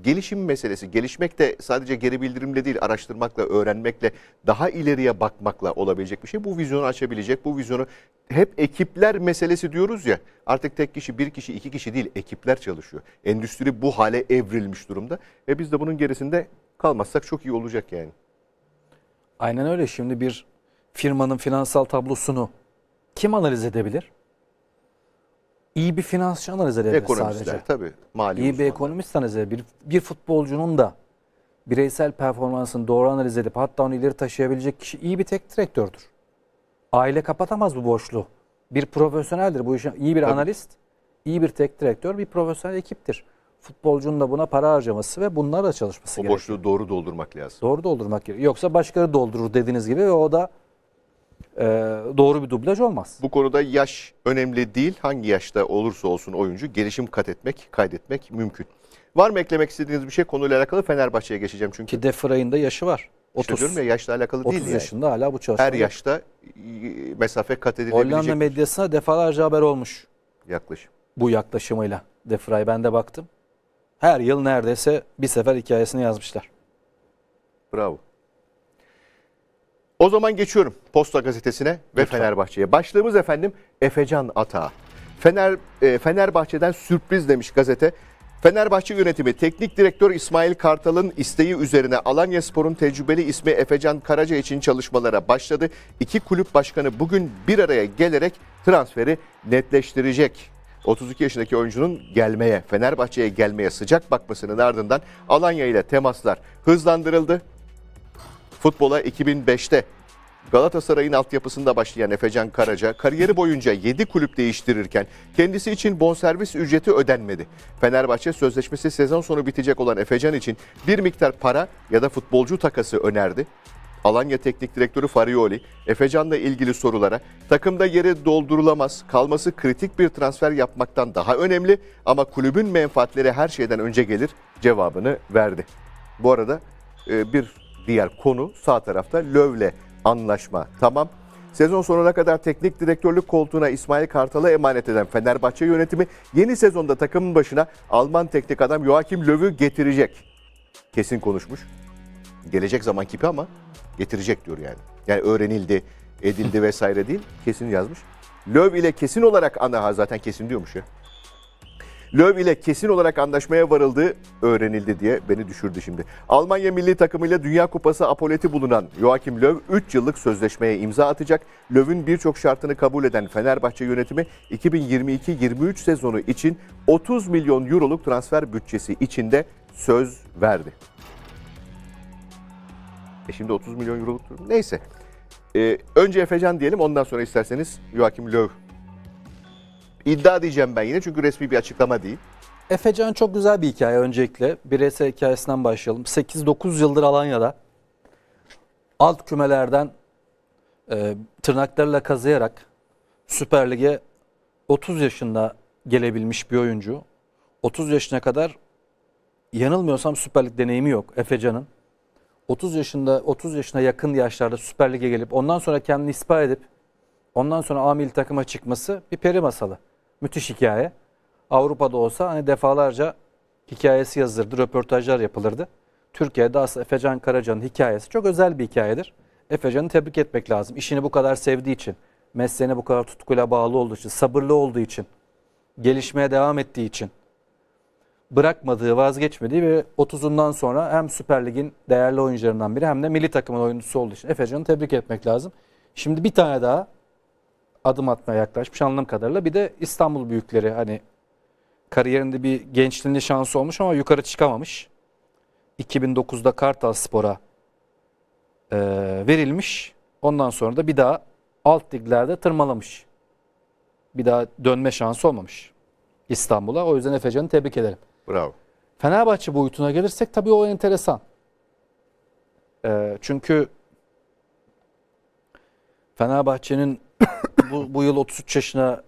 gelişim meselesi. Gelişmek de sadece geri bildirimle değil, araştırmakla, öğrenmekle, daha ileriye bakmakla olabilecek bir şey. Bu vizyonu açabilecek, bu vizyonu hep ekipler meselesi diyoruz ya. Artık tek kişi, bir kişi, iki kişi değil, ekipler çalışıyor. Endüstri bu hale evrilmiş durumda. Ve biz de bunun gerisinde kalmazsak çok iyi olacak yani. Aynen öyle. Şimdi bir firmanın finansal tablosunu kim analiz edebilir? İyi bir finansçı analiz edebilir Ekonomistler, sadece. tabii. Mali iyi bir ekonomist analiz edebilir. Bir, bir futbolcunun da bireysel performansını doğru analiz edip hatta onu ileri taşıyabilecek kişi iyi bir tek direktördür. Aile kapatamaz bu boşluğu. Bir profesyoneldir bu işin. iyi bir tabii. analist, iyi bir tek direktör, bir profesyonel ekiptir. Futbolcunun da buna para harcaması ve bunlarla çalışması gerekiyor. O boşluğu gerekiyor. doğru doldurmak lazım. Doğru doldurmak gerekiyor. Yoksa başkaları doldurur dediğiniz gibi ve o da e, doğru bir dublaj olmaz. Bu konuda yaş önemli değil. Hangi yaşta olursa olsun oyuncu gelişim kat etmek, kaydetmek mümkün. Var mı eklemek istediğiniz bir şey konuyla alakalı Fenerbahçe'ye geçeceğim çünkü. Ki Defra'nın da yaşı var. 30, işte ya yaşla alakalı 30 değil 30 yani. yaşında hala bu çalışma. Her yaşta e, mesafe kat edilebilecek. Hollanda medyasına defalarca haber olmuş. Yaklaşım. Bu yaklaşımıyla. Defray ben de baktım. Her yıl neredeyse bir sefer hikayesini yazmışlar. Bravo. O zaman geçiyorum Posta Gazetesi'ne ve Fenerbahçe'ye. Başlığımız efendim Efecan Ata. Fener e, Fenerbahçe'den sürpriz demiş gazete. Fenerbahçe yönetimi teknik direktör İsmail Kartal'ın isteği üzerine Alanya Spor'un tecrübeli ismi Efecan Karaca için çalışmalara başladı. İki kulüp başkanı bugün bir araya gelerek transferi netleştirecek. 32 yaşındaki oyuncunun gelmeye, Fenerbahçe'ye gelmeye sıcak bakmasının ardından Alanya ile temaslar hızlandırıldı. Futbola 2005'te Galatasaray'ın altyapısında başlayan Efecan Karaca kariyeri boyunca 7 kulüp değiştirirken kendisi için bonservis ücreti ödenmedi. Fenerbahçe sözleşmesi sezon sonu bitecek olan Efecan için bir miktar para ya da futbolcu takası önerdi. Alanya Teknik Direktörü Farioli, Efecan'la ilgili sorulara takımda yeri doldurulamaz, kalması kritik bir transfer yapmaktan daha önemli ama kulübün menfaatleri her şeyden önce gelir cevabını verdi. Bu arada e, bir diğer konu sağ tarafta Löv'le anlaşma tamam. Sezon sonuna kadar teknik direktörlük koltuğuna İsmail Kartal'a emanet eden Fenerbahçe yönetimi yeni sezonda takımın başına Alman teknik adam Joachim Löw'ü getirecek. Kesin konuşmuş. Gelecek zaman kipi ama getirecek diyor yani. Yani öğrenildi, edildi vesaire değil. Kesin yazmış. Löw ile kesin olarak ana zaten kesin diyormuş ya. Löw ile kesin olarak anlaşmaya varıldığı öğrenildi diye beni düşürdü şimdi. Almanya milli takımıyla Dünya Kupası apoleti bulunan Joachim Löw 3 yıllık sözleşmeye imza atacak. Löw'ün birçok şartını kabul eden Fenerbahçe yönetimi 2022-23 sezonu için 30 milyon euroluk transfer bütçesi içinde söz verdi. E şimdi 30 milyon euroluk neyse. Ee, önce Efecan diyelim ondan sonra isterseniz Joachim Löw İddia diyeceğim ben yine çünkü resmi bir açıklama değil. Efecan çok güzel bir hikaye öncelikle. Bireysel hikayesinden başlayalım. 8-9 yıldır Alanya'da alt kümelerden e, tırnaklarıyla kazıyarak Süper Lig'e 30 yaşında gelebilmiş bir oyuncu. 30 yaşına kadar yanılmıyorsam Süper Lig deneyimi yok Efecan'ın. 30 yaşında 30 yaşına yakın yaşlarda Süper Lig'e gelip ondan sonra kendini ispat edip ondan sonra amil takıma çıkması bir peri masalı. Müthiş hikaye. Avrupa'da olsa hani defalarca hikayesi yazılırdı, röportajlar yapılırdı. Türkiye'de aslında Efecan Karaca'nın hikayesi çok özel bir hikayedir. Efecan'ı tebrik etmek lazım. İşini bu kadar sevdiği için, mesleğine bu kadar tutkuyla bağlı olduğu için, sabırlı olduğu için, gelişmeye devam ettiği için, bırakmadığı, vazgeçmediği ve 30'undan sonra hem Süper Lig'in değerli oyuncularından biri hem de milli takımın oyuncusu olduğu için Efecan'ı tebrik etmek lazım. Şimdi bir tane daha adım atmaya yaklaşmış anladığım kadarıyla. Bir de İstanbul büyükleri hani kariyerinde bir gençliğinde şansı olmuş ama yukarı çıkamamış. 2009'da Kartal Spor'a e, verilmiş. Ondan sonra da bir daha alt liglerde tırmalamış. Bir daha dönme şansı olmamış İstanbul'a. O yüzden Efecan'ı tebrik edelim. Bravo. Fenerbahçe boyutuna gelirsek tabii o enteresan. E, çünkü Fenerbahçe'nin bu, bu yıl 33 yaşına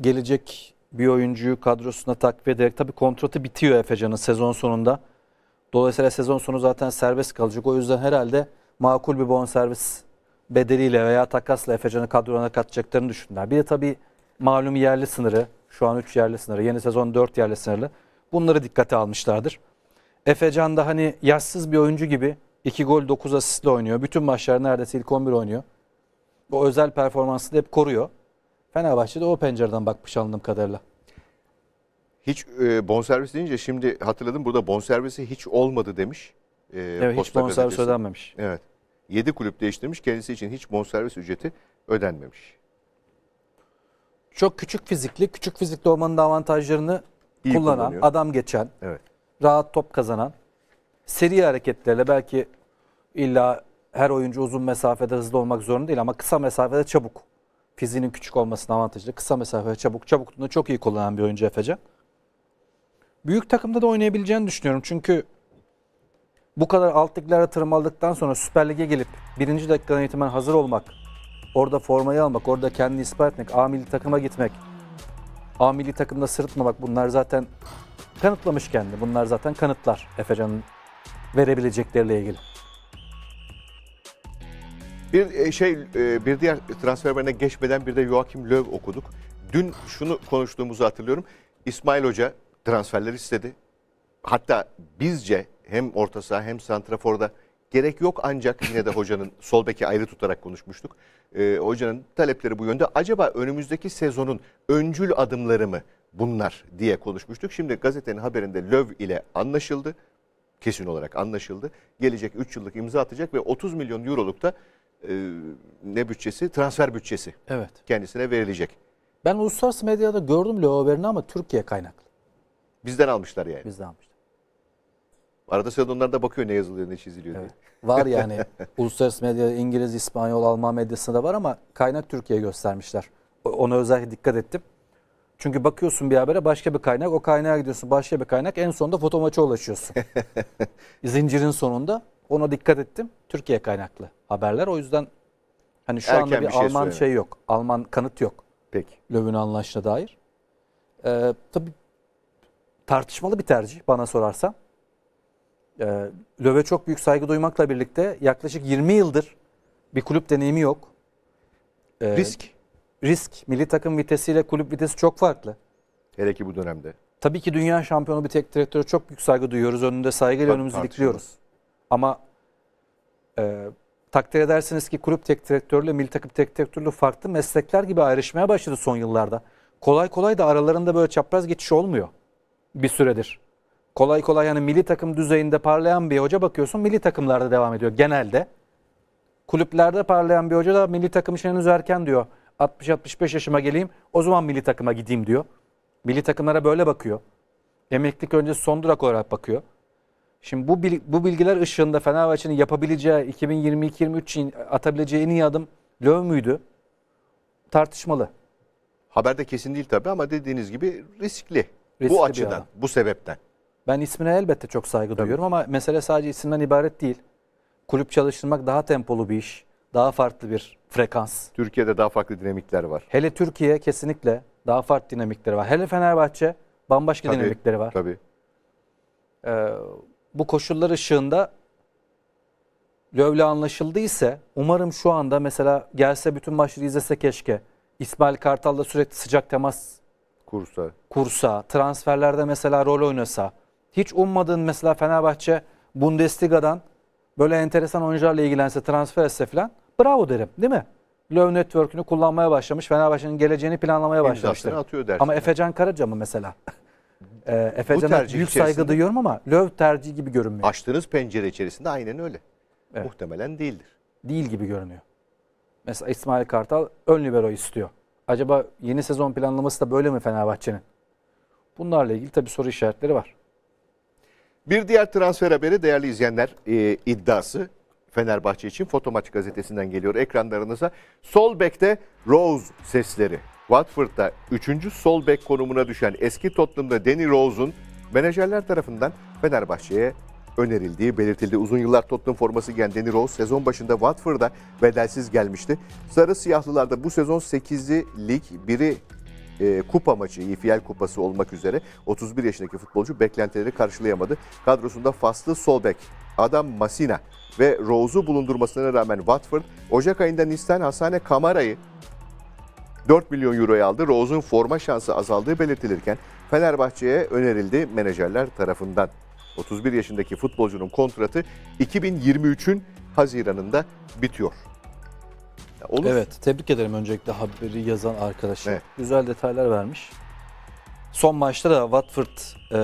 gelecek bir oyuncuyu kadrosuna takviye ederek tabii kontratı bitiyor Efecan'ın sezon sonunda. Dolayısıyla sezon sonu zaten serbest kalacak. O yüzden herhalde makul bir bonservis bedeliyle veya takasla Efecan'ı kadrona katacaklarını düşündüler. Bir de tabii malum yerli sınırı, şu an 3 yerli sınırı, yeni sezon 4 yerli sınırlı. Bunları dikkate almışlardır. Efecan da hani yaşsız bir oyuncu gibi 2 gol 9 asistle oynuyor. Bütün maçlar neredeyse ilk 11 oynuyor o özel performansını hep koruyor. Fenerbahçe de o pencereden bakmış anladığım kadarıyla. Hiç e, bonservis deyince şimdi hatırladım burada bonservisi hiç olmadı demiş. E, evet hiç bonservis gazetesi. ödenmemiş. Evet. 7 kulüp değiştirmiş kendisi için hiç bonservis ücreti ödenmemiş. Çok küçük fizikli, küçük fizikli olmanın da avantajlarını İyi kullanan, kullanıyor. adam geçen, evet. rahat top kazanan, seri hareketlerle belki illa her oyuncu uzun mesafede hızlı olmak zorunda değil ama kısa mesafede çabuk. Fiziğinin küçük olmasına avantajlı. Kısa mesafede çabuk. Çabukluğunu çok iyi kullanan bir oyuncu Efecan. Büyük takımda da oynayabileceğini düşünüyorum. Çünkü bu kadar alt liglere tırmaldıktan sonra Süper Lig'e gelip birinci dakikadan itibaren hazır olmak, orada formayı almak, orada kendini ispat etmek, A milli takıma gitmek, A milli takımda sırıtmamak bunlar zaten kanıtlamış kendi. Bunlar zaten kanıtlar Efecan'ın verebilecekleriyle ilgili. Bir e, şey e, bir diğer transfer haberine geçmeden bir de Joachim Löw okuduk. Dün şunu konuştuğumuzu hatırlıyorum. İsmail Hoca transferleri istedi. Hatta bizce hem orta saha hem santraforda gerek yok ancak yine de hocanın sol beki ayrı tutarak konuşmuştuk. Ee, hocanın talepleri bu yönde. Acaba önümüzdeki sezonun öncül adımları mı bunlar diye konuşmuştuk. Şimdi gazetenin haberinde Löw ile anlaşıldı. Kesin olarak anlaşıldı. Gelecek 3 yıllık imza atacak ve 30 milyon euroluk da e, ne bütçesi? Transfer bütçesi. Evet. Kendisine verilecek. Ben uluslararası medyada gördüm Leo haberini ama Türkiye kaynaklı. Bizden almışlar yani. Bizden almışlar. Arada sırada onlar da bakıyor ne yazılıyor ne çiziliyor evet. diye. Var yani uluslararası medya, İngiliz, İspanyol, Alman medyasında da var ama kaynak Türkiye göstermişler. Ona özellikle dikkat ettim. Çünkü bakıyorsun bir habere başka bir kaynak, o kaynağa gidiyorsun başka bir kaynak, en sonunda fotomaça ulaşıyorsun. Zincirin sonunda ona dikkat ettim. Türkiye kaynaklı haberler. O yüzden hani şu Erken anda bir, bir şey Alman söyleyeyim. şey yok. Alman kanıt yok. Peki. Löw'ün anlaşına dair. Ee, tabii tartışmalı bir tercih bana sorarsan. Ee, Löw'e çok büyük saygı duymakla birlikte yaklaşık 20 yıldır bir kulüp deneyimi yok. Ee, risk. Risk. Milli takım vitesiyle kulüp vitesi çok farklı. Hele ki bu dönemde. Tabii ki dünya şampiyonu bir tek direktöre çok büyük saygı duyuyoruz. Önünde saygıyla önümüzü dikliyoruz. Ama e, takdir edersiniz ki kulüp tek direktörlü, milli takım tek direktörlü farklı meslekler gibi ayrışmaya başladı son yıllarda. Kolay kolay da aralarında böyle çapraz geçiş olmuyor bir süredir. Kolay kolay yani milli takım düzeyinde parlayan bir hoca bakıyorsun milli takımlarda devam ediyor genelde. Kulüplerde parlayan bir hoca da milli takım için henüz erken diyor. 60-65 yaşıma geleyim o zaman milli takıma gideyim diyor. Milli takımlara böyle bakıyor. Emeklilik öncesi son durak olarak bakıyor. Şimdi bu, bu bilgiler ışığında Fenerbahçe'nin yapabileceği 2022-23 atabileceği en iyi adım Löw müydü? Tartışmalı. Haberde kesin değil tabii ama dediğiniz gibi riskli. riskli bu açıdan, bu sebepten. Ben ismine elbette çok saygı tabii. duyuyorum ama mesele sadece isimden ibaret değil. Kulüp çalıştırmak daha tempolu bir iş. Daha farklı bir frekans. Türkiye'de daha farklı dinamikler var. Hele Türkiye kesinlikle daha farklı dinamikleri var. Hele Fenerbahçe bambaşka tabii, dinamikleri var. Tabii. Ee, bu koşullar ışığında Lövle anlaşıldı ise umarım şu anda mesela gelse bütün maçları izlese keşke. İsmail Kartal'la sürekli sıcak temas kursa. Kursa, transferlerde mesela rol oynasa. Hiç ummadığın mesela Fenerbahçe Bundesliga'dan böyle enteresan oyuncularla ilgilense, transfer etse falan bravo derim değil mi? Löw Network'ünü kullanmaya başlamış. Fenerbahçe'nin geleceğini planlamaya başlamıştır. atıyor Ama Efecan Karaca mı mesela? E, Efe büyük içerisinde... saygı duyuyorum ama Löw tercihi gibi görünmüyor. Açtığınız pencere içerisinde aynen öyle. Evet. Muhtemelen değildir. Değil gibi görünüyor. Mesela İsmail Kartal ön libero istiyor. Acaba yeni sezon planlaması da böyle mi Fenerbahçe'nin? Bunlarla ilgili tabii soru işaretleri var. Bir diğer transfer haberi değerli izleyenler e, iddiası Fenerbahçe için Fotomaç gazetesinden geliyor ekranlarınıza. Sol bekte Rose sesleri. Watford'da 3. sol bek konumuna düşen eski Tottenham'da Danny Rose'un menajerler tarafından Fenerbahçe'ye önerildiği belirtildi. Uzun yıllar Tottenham forması giyen Danny Rose sezon başında Watford'a bedelsiz gelmişti. Sarı siyahlılarda bu sezon 8'i lig, 1'i e, kupa maçı, EFL kupası olmak üzere 31 yaşındaki futbolcu beklentileri karşılayamadı. Kadrosunda faslı sol bek Adam Masina ve Rose'u bulundurmasına rağmen Watford, Ocak ayında Nistan Hasane Kamara'yı 4 milyon euroya aldı. Rose'un forma şansı azaldığı belirtilirken Fenerbahçe'ye önerildi menajerler tarafından. 31 yaşındaki futbolcunun kontratı 2023'ün Haziran'ında bitiyor. olur. Evet, tebrik ederim öncelikle haberi yazan arkadaşı. Evet. Güzel detaylar vermiş. Son maçta da Watford e,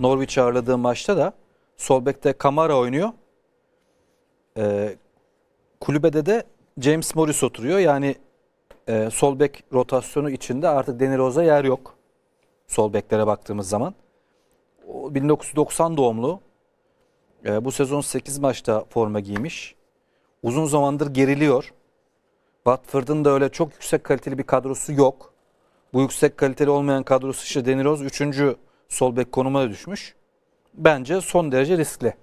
Norwich ağırladığı maçta da Solbek'te Kamara oynuyor. E, kulübede de James Morris oturuyor. Yani e, sol bek rotasyonu içinde artık Deniroz'a yer yok. Sol beklere baktığımız zaman. 1990 doğumlu. E, bu sezon 8 maçta forma giymiş. Uzun zamandır geriliyor. Watford'ın da öyle çok yüksek kaliteli bir kadrosu yok. Bu yüksek kaliteli olmayan kadrosu işte Deniroz 3. sol bek konumuna düşmüş. Bence son derece riskli.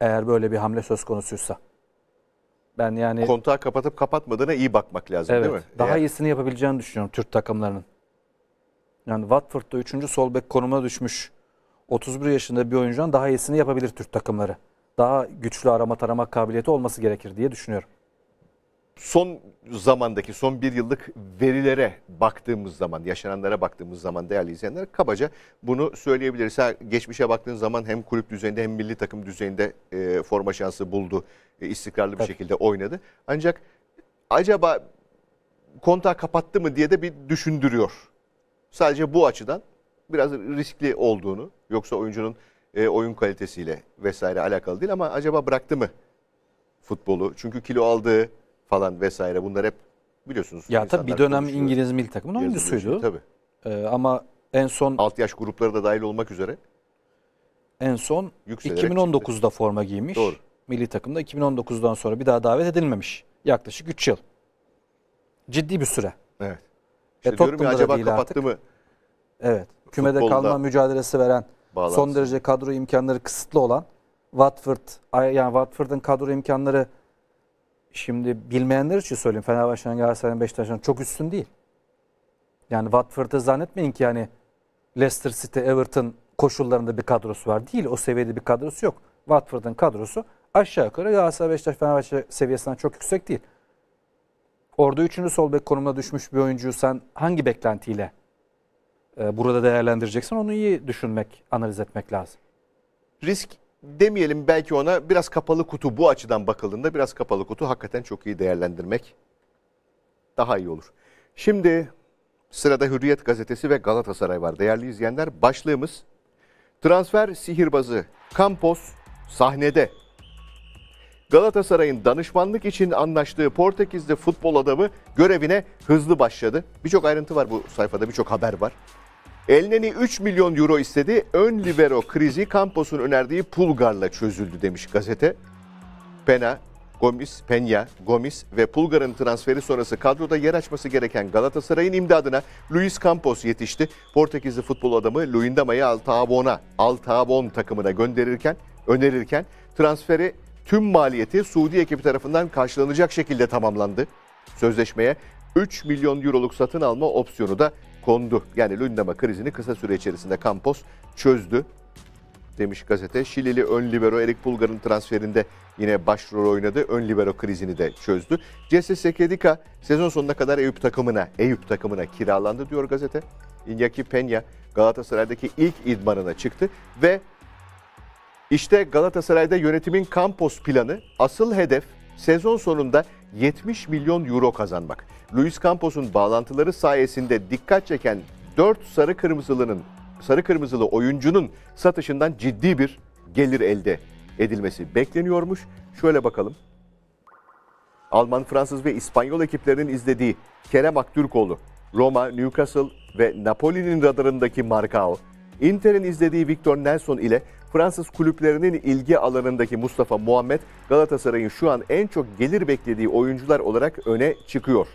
Eğer böyle bir hamle söz konusuysa. Ben yani kontağı kapatıp kapatmadığına iyi bakmak lazım evet, değil mi? Daha Eğer... iyisini yapabileceğini düşünüyorum Türk takımlarının. Yani Watford'da 3. sol bek konumuna düşmüş 31 yaşında bir oyuncudan daha iyisini yapabilir Türk takımları. Daha güçlü arama tarama kabiliyeti olması gerekir diye düşünüyorum. Son zamandaki son bir yıllık verilere baktığımız zaman, yaşananlara baktığımız zaman değerli izleyenler kabaca bunu söyleyebiliriz. Ha, geçmişe baktığın zaman hem kulüp düzeyinde hem milli takım düzeyinde e, forma şansı buldu. E, istikrarlı bir Tabii. şekilde oynadı. Ancak acaba kontağı kapattı mı diye de bir düşündürüyor. Sadece bu açıdan biraz riskli olduğunu yoksa oyuncunun e, oyun kalitesiyle vesaire alakalı değil ama acaba bıraktı mı futbolu? Çünkü kilo aldığı falan vesaire bunlar hep biliyorsunuz. Ya tabii bir dönem konuşuyor. İngiliz milli takımın oyuncusuydu. Şey, tabii. Ee, ama en son... Alt yaş grupları da dahil olmak üzere. En son Yükselerek 2019'da çıktı. forma giymiş. Doğru. Milli takımda 2019'dan sonra bir daha davet edilmemiş. Yaklaşık 3 yıl. Ciddi bir süre. Evet. E, işte e, diyorum ya acaba kapattı artık. mı? Evet. Kümede Futbolda kalma mücadelesi veren, bağlansın. son derece kadro imkanları kısıtlı olan Watford, yani Watford'ın kadro imkanları şimdi bilmeyenler için söyleyeyim. Fenerbahçe'nin, Galatasaray'ın, Beşiktaş'ın çok üstün değil. Yani Watford'ı zannetmeyin ki yani Leicester City, Everton koşullarında bir kadrosu var. Değil o seviyede bir kadrosu yok. Watford'ın kadrosu aşağı yukarı Galatasaray, Beşiktaş, Fenerbahçe seviyesinden çok yüksek değil. Orada üçüncü sol bek konumuna düşmüş bir oyuncuyu sen hangi beklentiyle e, burada değerlendireceksin onu iyi düşünmek, analiz etmek lazım. Risk demeyelim belki ona biraz kapalı kutu bu açıdan bakıldığında biraz kapalı kutu hakikaten çok iyi değerlendirmek daha iyi olur. Şimdi sırada Hürriyet gazetesi ve Galatasaray var. Değerli izleyenler başlığımız transfer sihirbazı Campos sahnede. Galatasaray'ın danışmanlık için anlaştığı Portekizli futbol adamı görevine hızlı başladı. Birçok ayrıntı var bu sayfada, birçok haber var. Elneni 3 milyon euro istedi. Ön libero krizi Campos'un önerdiği Pulgar'la çözüldü demiş gazete. Pena, Gomis, Penya, Gomis ve Pulgar'ın transferi sonrası kadroda yer açması gereken Galatasaray'ın imdadına Luis Campos yetişti. Portekizli futbol adamı Luindama'yı Altabon'a, Altabon takımına gönderirken, önerirken transferi tüm maliyeti Suudi ekibi tarafından karşılanacak şekilde tamamlandı. Sözleşmeye 3 milyon euroluk satın alma opsiyonu da kondu. Yani Lündama krizini kısa süre içerisinde Campos çözdü demiş gazete. Şilili ön libero Erik Bulgar'ın transferinde yine başrol oynadı. Ön libero krizini de çözdü. Jesse Sekedika sezon sonuna kadar Eyüp takımına, Eyüp takımına kiralandı diyor gazete. Iñaki Peña Galatasaray'daki ilk idmanına çıktı ve işte Galatasaray'da yönetimin Campos planı asıl hedef sezon sonunda 70 milyon euro kazanmak. Luis Campos'un bağlantıları sayesinde dikkat çeken 4 sarı kırmızılının sarı kırmızılı oyuncunun satışından ciddi bir gelir elde edilmesi bekleniyormuş. Şöyle bakalım. Alman, Fransız ve İspanyol ekiplerinin izlediği Kerem Aktürkoğlu, Roma, Newcastle ve Napoli'nin radarındaki Marcao Inter'in izlediği Victor Nelson ile Fransız kulüplerinin ilgi alanındaki Mustafa Muhammed Galatasaray'ın şu an en çok gelir beklediği oyuncular olarak öne çıkıyor.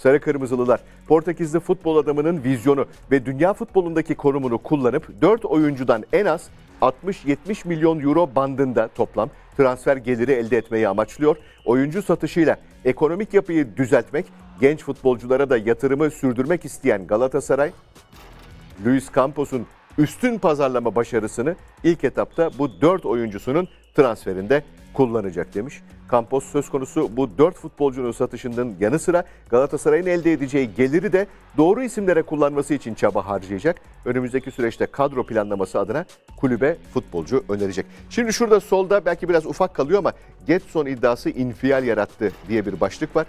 Sarı Kırmızılılar, Portekizli futbol adamının vizyonu ve dünya futbolundaki konumunu kullanıp 4 oyuncudan en az 60-70 milyon euro bandında toplam transfer geliri elde etmeyi amaçlıyor. Oyuncu satışıyla ekonomik yapıyı düzeltmek, genç futbolculara da yatırımı sürdürmek isteyen Galatasaray, Luis Campos'un üstün pazarlama başarısını ilk etapta bu 4 oyuncusunun transferinde kullanacak demiş. Campos söz konusu bu 4 futbolcunun satışının yanı sıra Galatasaray'ın elde edeceği geliri de doğru isimlere kullanması için çaba harcayacak. Önümüzdeki süreçte kadro planlaması adına kulübe futbolcu önerecek. Şimdi şurada solda belki biraz ufak kalıyor ama Getson iddiası infial yarattı diye bir başlık var.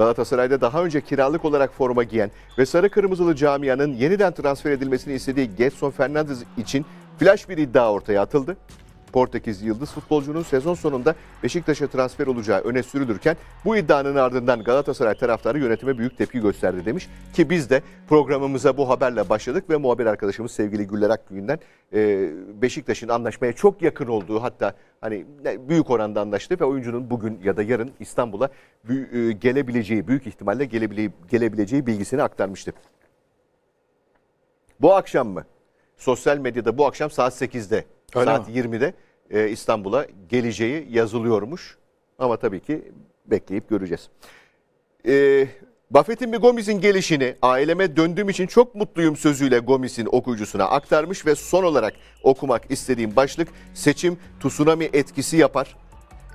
Galatasaray'da daha önce kiralık olarak forma giyen ve Sarı Kırmızılı camianın yeniden transfer edilmesini istediği Getson Fernandes için flash bir iddia ortaya atıldı. Portekiz Yıldız futbolcunun sezon sonunda Beşiktaş'a transfer olacağı öne sürülürken bu iddianın ardından Galatasaray taraftarı yönetime büyük tepki gösterdi demiş. Ki biz de programımıza bu haberle başladık ve muhabir arkadaşımız sevgili Güller Akgün'den e, Beşiktaş'ın anlaşmaya çok yakın olduğu hatta hani büyük oranda anlaştı ve oyuncunun bugün ya da yarın İstanbul'a e, gelebileceği büyük ihtimalle gelebileceği bilgisini aktarmıştı. Bu akşam mı? Sosyal medyada bu akşam saat 8'de Öyle Saat mi? 20'de e, İstanbul'a geleceği yazılıyormuş. Ama tabii ki bekleyip göreceğiz. E, Buffett'in bir Gomis'in gelişini aileme döndüğüm için çok mutluyum sözüyle Gomis'in okuyucusuna aktarmış ve son olarak okumak istediğim başlık seçim tsunami etkisi yapar.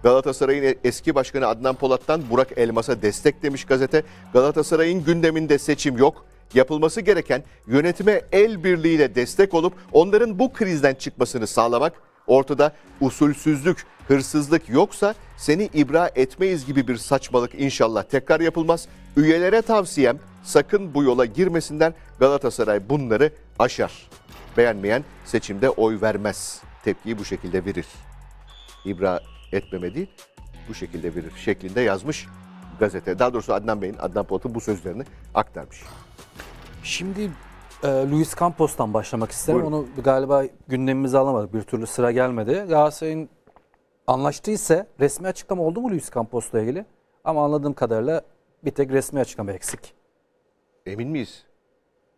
Galatasaray'ın e, eski başkanı Adnan Polat'tan Burak Elmas'a destek demiş gazete. Galatasaray'ın gündeminde seçim yok yapılması gereken yönetime el birliğiyle destek olup onların bu krizden çıkmasını sağlamak, ortada usulsüzlük, hırsızlık yoksa seni ibra etmeyiz gibi bir saçmalık inşallah tekrar yapılmaz. Üyelere tavsiyem sakın bu yola girmesinler Galatasaray bunları aşar. Beğenmeyen seçimde oy vermez. Tepkiyi bu şekilde verir. İbra etmeme değil, bu şekilde verir şeklinde yazmış gazete. Daha doğrusu Adnan Bey'in, Adnan Polat'ın bu sözlerini aktarmış. Şimdi e, Luis Campos'tan başlamak isterim. Buyurun. Onu galiba gündemimize alamadık. Bir türlü sıra gelmedi. Galatasaray'ın anlaştıysa resmi açıklama oldu mu Luis Campos'la ilgili? Ama anladığım kadarıyla bir tek resmi açıklama eksik. Emin miyiz?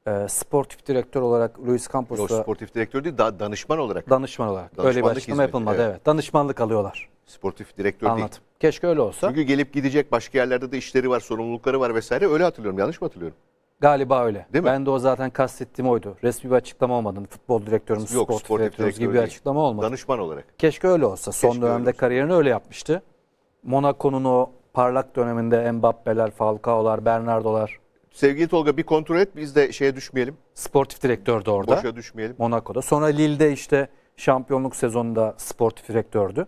E, sportif direktör olarak Luis Campos'la... Yok sportif direktör değil da, danışman olarak. Danışman olarak. Danışmanlık öyle bir açıklama hizmeti, yapılmadı evet. evet. Danışmanlık alıyorlar. Sportif direktör Anladım. değil. Keşke öyle olsa. Çünkü gelip gidecek başka yerlerde de işleri var, sorumlulukları var vesaire. Öyle hatırlıyorum. Yanlış mı hatırlıyorum? Galiba öyle. Değil mi? Ben de o zaten kastettiğim oydu. Resmi bir açıklama olmadı. Futbol direktörümüz, Yok, sportif, sportif direktörümüz direktör gibi değil. bir açıklama olmadı. Danışman olarak. Keşke öyle olsa. Keşke Son dönemde öyle kariyerini öyle yapmıştı. Monaco'nun o parlak döneminde Mbappe'ler, Falcao'lar, Bernardo'lar. Sevgili Tolga bir kontrol et biz de şeye düşmeyelim. Sportif direktördü de orada. Boşa düşmeyelim. Monaco'da. Sonra Lille'de işte şampiyonluk sezonunda sportif direktördü.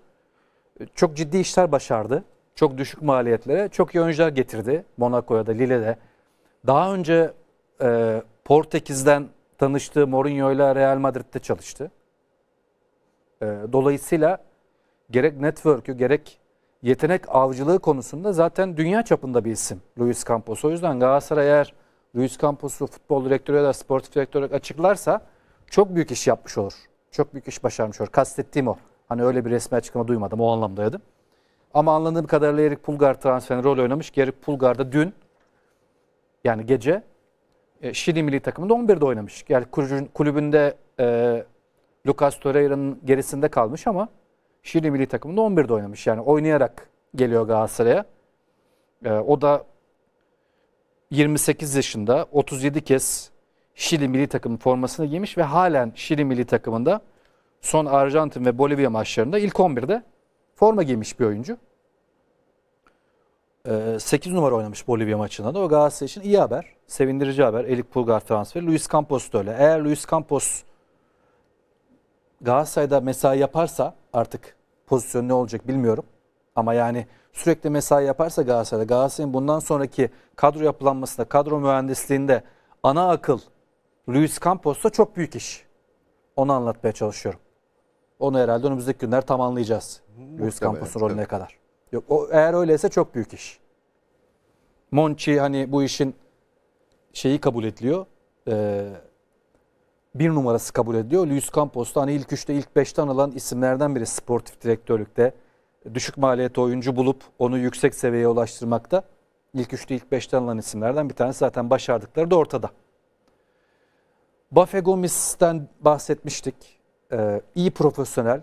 Çok ciddi işler başardı. Çok düşük maliyetlere çok iyi oyuncular getirdi. Monaco'ya da Lille'de daha önce e, Portekiz'den tanıştığı Mourinho ile Real Madrid'de çalıştı. E, dolayısıyla gerek network'ü gerek yetenek avcılığı konusunda zaten dünya çapında bir isim Luis Campos. O yüzden Galatasaray eğer Luis Campos'u futbol direktörü ya da sportif direktör olarak açıklarsa çok büyük iş yapmış olur. Çok büyük iş başarmış olur. Kastettiğim o. Hani öyle bir resmi açıklama duymadım. O anlamdaydım. Ama anladığım kadarıyla Erik Pulgar transferini rol oynamış. Erik Pulgar da dün yani gece e, Şili milli takımında 11'de oynamış. Yani kulübünde e, Lucas Torreira'nın gerisinde kalmış ama Şili milli takımında 11'de oynamış. Yani oynayarak geliyor Galatasaray'a. E, o da 28 yaşında 37 kez Şili milli takım formasını giymiş ve halen Şili milli takımında son Arjantin ve Bolivya maçlarında ilk 11'de forma giymiş bir oyuncu. 8 ee, numara oynamış Bolivya maçında da. O Galatasaray için iyi haber. Sevindirici haber. Elik Pulgar transferi. Luis Campos da öyle. Eğer Luis Campos Galatasaray'da mesai yaparsa artık pozisyon ne olacak bilmiyorum. Ama yani sürekli mesai yaparsa Galatasaray'da Galatasaray'ın bundan sonraki kadro yapılanmasında, kadro mühendisliğinde ana akıl Luis Campos'ta çok büyük iş. Onu anlatmaya çalışıyorum. Onu herhalde önümüzdeki günler tamamlayacağız. Luis Campos'un rolü ne kadar. Yok o eğer öyleyse çok büyük iş. Monchi hani bu işin şeyi kabul ediliyor. E, bir numarası kabul ediyor. Luis Campos da hani ilk üçte ilk beşten alan isimlerden biri sportif direktörlükte. Düşük maliyete oyuncu bulup onu yüksek seviyeye ulaştırmakta. İlk üçte ilk beşten alan isimlerden bir tanesi zaten başardıkları da ortada. Bafe Gomis'ten bahsetmiştik. Ee, iyi profesyonel,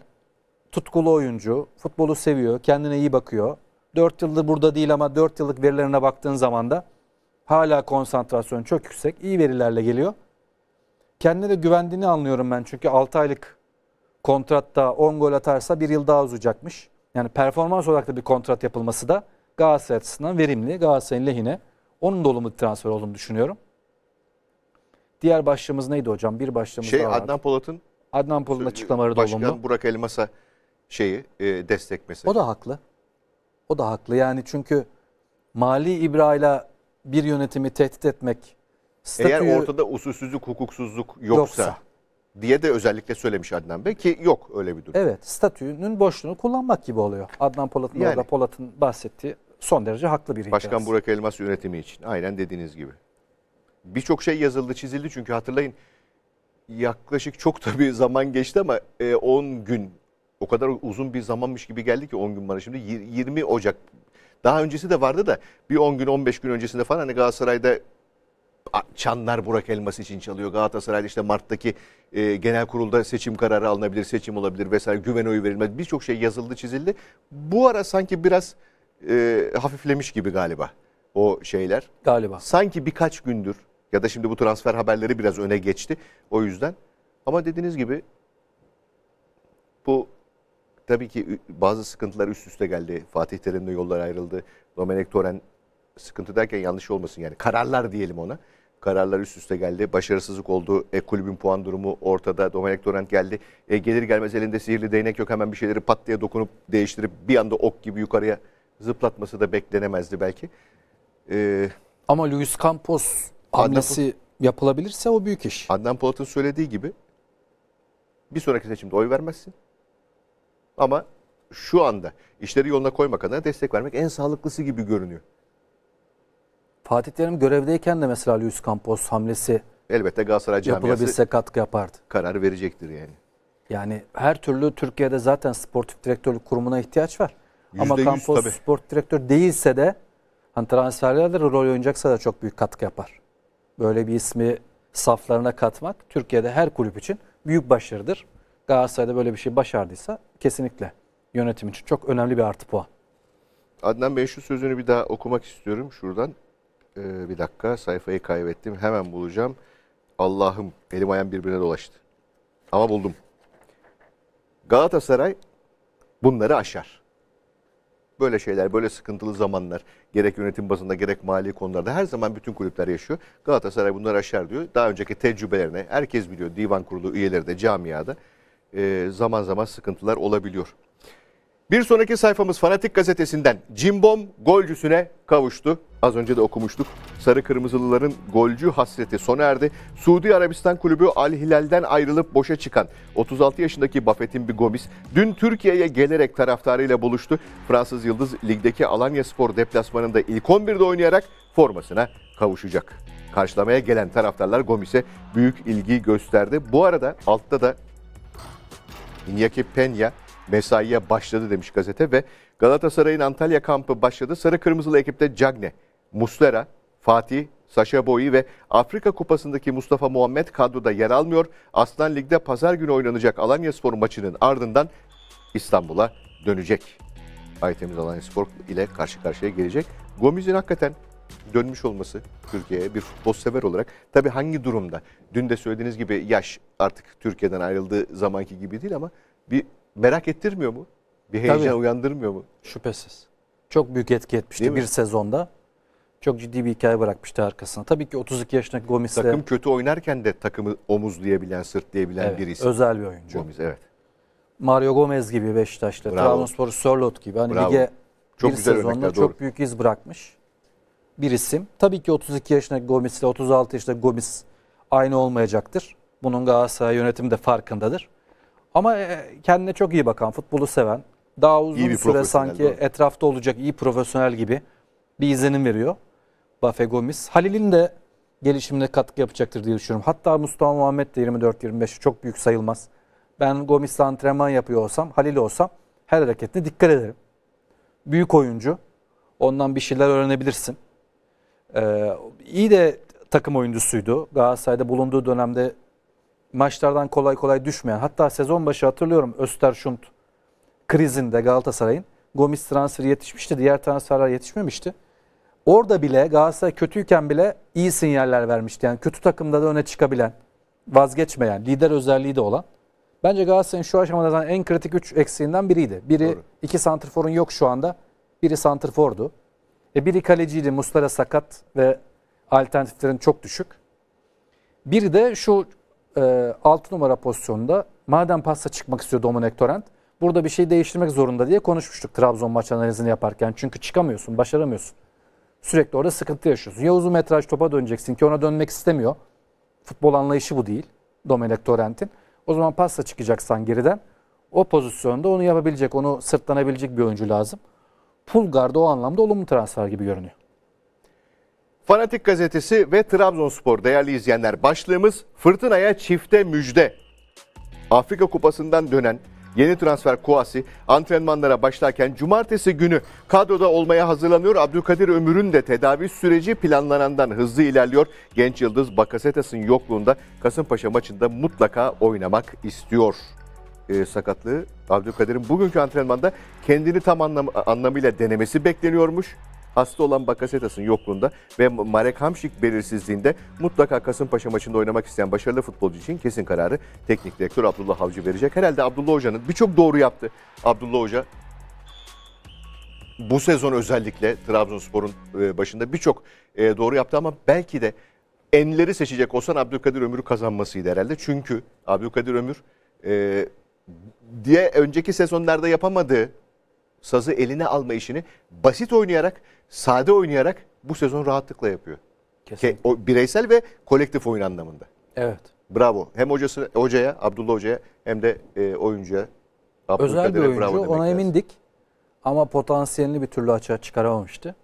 tutkulu oyuncu, futbolu seviyor, kendine iyi bakıyor. 4 yıldır burada değil ama 4 yıllık verilerine baktığın zaman da hala konsantrasyon çok yüksek, iyi verilerle geliyor. Kendine de güvendiğini anlıyorum ben çünkü 6 aylık kontratta 10 gol atarsa 1 yıl daha uzayacakmış. Yani performans olarak da bir kontrat yapılması da Galatasaray açısından verimli, Galatasaray'ın lehine onun da olumlu transfer olduğunu düşünüyorum. Diğer başlığımız neydi hocam? Bir başlığımız şey, daha vardı. Adnan Polat'ın Adnan Polat'ın açıklamaları da olumlu. Başkan Burak Elmas'a şeyi e, destek mesela. O da haklı. O da haklı yani çünkü mali ibrayla bir yönetimi tehdit etmek statüyü... Eğer ortada usulsüzlük, hukuksuzluk yoksa, yoksa diye de özellikle söylemiş Adnan Bey ki yok öyle bir durum. Evet statünün boşluğunu kullanmak gibi oluyor. Adnan Polat'ın yani, orada Polat'ın bahsettiği son derece haklı bir itiraz. Başkan Burak Elmas yönetimi için aynen dediğiniz gibi. Birçok şey yazıldı çizildi çünkü hatırlayın yaklaşık çok da bir zaman geçti ama 10 e, gün o kadar uzun bir zamanmış gibi geldi ki 10 gün bana şimdi 20 Ocak daha öncesi de vardı da bir 10 gün 15 gün öncesinde falan hani Galatasaray'da çanlar Burak Elmas için çalıyor. Galatasaray'da işte Mart'taki e, genel kurulda seçim kararı alınabilir, seçim olabilir vesaire güven oyu verilmez. Birçok şey yazıldı, çizildi. Bu ara sanki biraz e, hafiflemiş gibi galiba o şeyler. Galiba. Sanki birkaç gündür ya da şimdi bu transfer haberleri biraz öne geçti o yüzden. Ama dediğiniz gibi bu tabii ki bazı sıkıntılar üst üste geldi. Fatih Terim'le yollar ayrıldı. Domenek Toren sıkıntı derken yanlış olmasın yani kararlar diyelim ona. Kararlar üst üste geldi. Başarısızlık oldu. E, kulübün puan durumu ortada. Domenek Torrent geldi. E, gelir gelmez elinde sihirli değnek yok. Hemen bir şeyleri pat diye dokunup değiştirip bir anda ok gibi yukarıya zıplatması da beklenemezdi belki. E, Ama Luis Campos hamlesi yapılabilirse o büyük iş. Adnan Polat'ın söylediği gibi bir sonraki seçimde oy vermezsin. Ama şu anda işleri yoluna koymak adına destek vermek en sağlıklısı gibi görünüyor. Fatih Terim görevdeyken de mesela Luis Campos hamlesi elbette Galatasaray camiası katkı yapardı. Karar verecektir yani. Yani her türlü Türkiye'de zaten sportif direktörlük kurumuna ihtiyaç var. %100, Ama Campos tabii. sportif direktör değilse de hani transferlerde rol oynayacaksa da çok büyük katkı yapar. Böyle bir ismi saflarına katmak Türkiye'de her kulüp için büyük başarıdır. Galatasaray'da böyle bir şey başardıysa kesinlikle yönetim için çok önemli bir artı puan. Adnan Bey şu sözünü bir daha okumak istiyorum şuradan. Ee, bir dakika sayfayı kaybettim. Hemen bulacağım. Allah'ım elim ayağım birbirine dolaştı. Ama buldum. Galatasaray bunları aşar. Böyle şeyler, böyle sıkıntılı zamanlar gerek yönetim bazında gerek mali konularda her zaman bütün kulüpler yaşıyor. Galatasaray bunları aşar diyor. Daha önceki tecrübelerine herkes biliyor. Divan kurulu üyeleri de camiada. E, zaman zaman sıkıntılar olabiliyor. Bir sonraki sayfamız Fanatik Gazetesi'nden Cimbom golcüsüne kavuştu. Az önce de okumuştuk. Sarı Kırmızılıların golcü hasreti sona erdi. Suudi Arabistan kulübü Al Hilal'den ayrılıp boşa çıkan 36 yaşındaki Buffett'in bir Gomis dün Türkiye'ye gelerek taraftarıyla buluştu. Fransız Yıldız Lig'deki Alanya Spor deplasmanında ilk 11'de oynayarak formasına kavuşacak. Karşılamaya gelen taraftarlar Gomis'e büyük ilgi gösterdi. Bu arada altta da Iñaki Peña mesaiye başladı demiş gazete ve Galatasaray'ın Antalya kampı başladı. Sarı Kırmızılı ekipte Cagne, Muslera, Fatih, Sasha Boyi ve Afrika Kupası'ndaki Mustafa Muhammed kadroda yer almıyor. Aslan Lig'de pazar günü oynanacak Alanya Spor maçının ardından İstanbul'a dönecek. Aytemiz Alanya Spor ile karşı karşıya gelecek. Gomiz'in hakikaten dönmüş olması Türkiye'ye bir futbol sever olarak tabii hangi durumda? Dün de söylediğiniz gibi yaş artık Türkiye'den ayrıldığı zamanki gibi değil ama bir merak ettirmiyor mu? Bir heyecan tabii, uyandırmıyor mu? Şüphesiz. Çok büyük etki etmişti değil bir mi? sezonda. Çok ciddi bir hikaye bırakmıştı arkasına. Tabii ki 32 yaşındaki Gomis'le... Takım kötü oynarken de takımı omuzlayabilen, sırtlayabilen evet, birisi. Özel bir oyuncu. Gomis, evet. Mario Gomez gibi Beşiktaş'ta, Trabzonsporu Sörlot gibi. Hani Bravo. lige çok bir güzel sezonda örnekler, çok doğru. büyük iz bırakmış bir isim. Tabii ki 32 yaşında Gomis ile 36 yaşında Gomis aynı olmayacaktır. Bunun Galatasaray yönetimi de farkındadır. Ama e, kendine çok iyi bakan, futbolu seven, daha uzun iyi bir süre sanki doğru. etrafta olacak iyi profesyonel gibi bir izlenim veriyor. Bafe Gomis. Halil'in de gelişimine katkı yapacaktır diye düşünüyorum. Hatta Mustafa Muhammed de 24-25 çok büyük sayılmaz. Ben Gomis'le antrenman yapıyor olsam, Halil olsam her hareketine dikkat ederim. Büyük oyuncu. Ondan bir şeyler öğrenebilirsin. Ee, iyi de takım oyuncusuydu. Galatasaray'da bulunduğu dönemde maçlardan kolay kolay düşmeyen. Hatta sezon başı hatırlıyorum Östersund krizinde Galatasaray'ın. Gomis transferi yetişmişti. Diğer transferler yetişmemişti. Orada bile Galatasaray kötüyken bile iyi sinyaller vermişti. Yani kötü takımda da öne çıkabilen, vazgeçmeyen, lider özelliği de olan. Bence Galatasaray'ın şu aşamada en kritik 3 eksiğinden biriydi. Biri Doğru. iki santrforun yok şu anda. Biri santrfordu. E biri kaleciydi Mustara sakat ve alternatiflerin çok düşük. Bir de şu e, 6 numara pozisyonunda madem pasta çıkmak istiyor Dominic Torrent burada bir şey değiştirmek zorunda diye konuşmuştuk Trabzon maç analizini yaparken. Çünkü çıkamıyorsun, başaramıyorsun. Sürekli orada sıkıntı yaşıyorsun. Ya uzun metraj topa döneceksin ki ona dönmek istemiyor. Futbol anlayışı bu değil Dominic Torrent'in. O zaman pasta çıkacaksan geriden o pozisyonda onu yapabilecek, onu sırtlanabilecek bir oyuncu lazım. Pulgar'da o anlamda olumlu transfer gibi görünüyor. Fanatik gazetesi ve Trabzonspor değerli izleyenler başlığımız fırtınaya çifte müjde. Afrika Kupası'ndan dönen yeni transfer Kuasi antrenmanlara başlarken cumartesi günü kadroda olmaya hazırlanıyor. Abdülkadir Ömür'ün de tedavi süreci planlanandan hızlı ilerliyor. Genç Yıldız Bakasetas'ın yokluğunda Kasımpaşa maçında mutlaka oynamak istiyor e, sakatlığı Abdülkadir'in bugünkü antrenmanda kendini tam anlam anlamıyla denemesi bekleniyormuş. Hasta olan Bakasetas'ın yokluğunda ve Marek Hamşik belirsizliğinde mutlaka Kasımpaşa maçında oynamak isteyen başarılı futbolcu için kesin kararı teknik direktör Abdullah Avcı verecek. Herhalde Abdullah Hoca'nın birçok doğru yaptı. Abdullah Hoca bu sezon özellikle Trabzonspor'un e, başında birçok e, doğru yaptı ama belki de enleri seçecek olsan Abdülkadir Ömür'ü kazanmasıydı herhalde. Çünkü Abdülkadir Ömür e, diye önceki sezonlarda yapamadığı sazı eline alma işini basit oynayarak, sade oynayarak bu sezon rahatlıkla yapıyor. Kesin. o bireysel ve kolektif oyun anlamında. Evet. Bravo. Hem hocası hocaya, Abdullah Hoca'ya hem de e, oyuncuya. Abdülkadir Özel bir oyuncu. Bravo ona lazım. emindik. Ama potansiyelini bir türlü açığa çıkaramamıştı.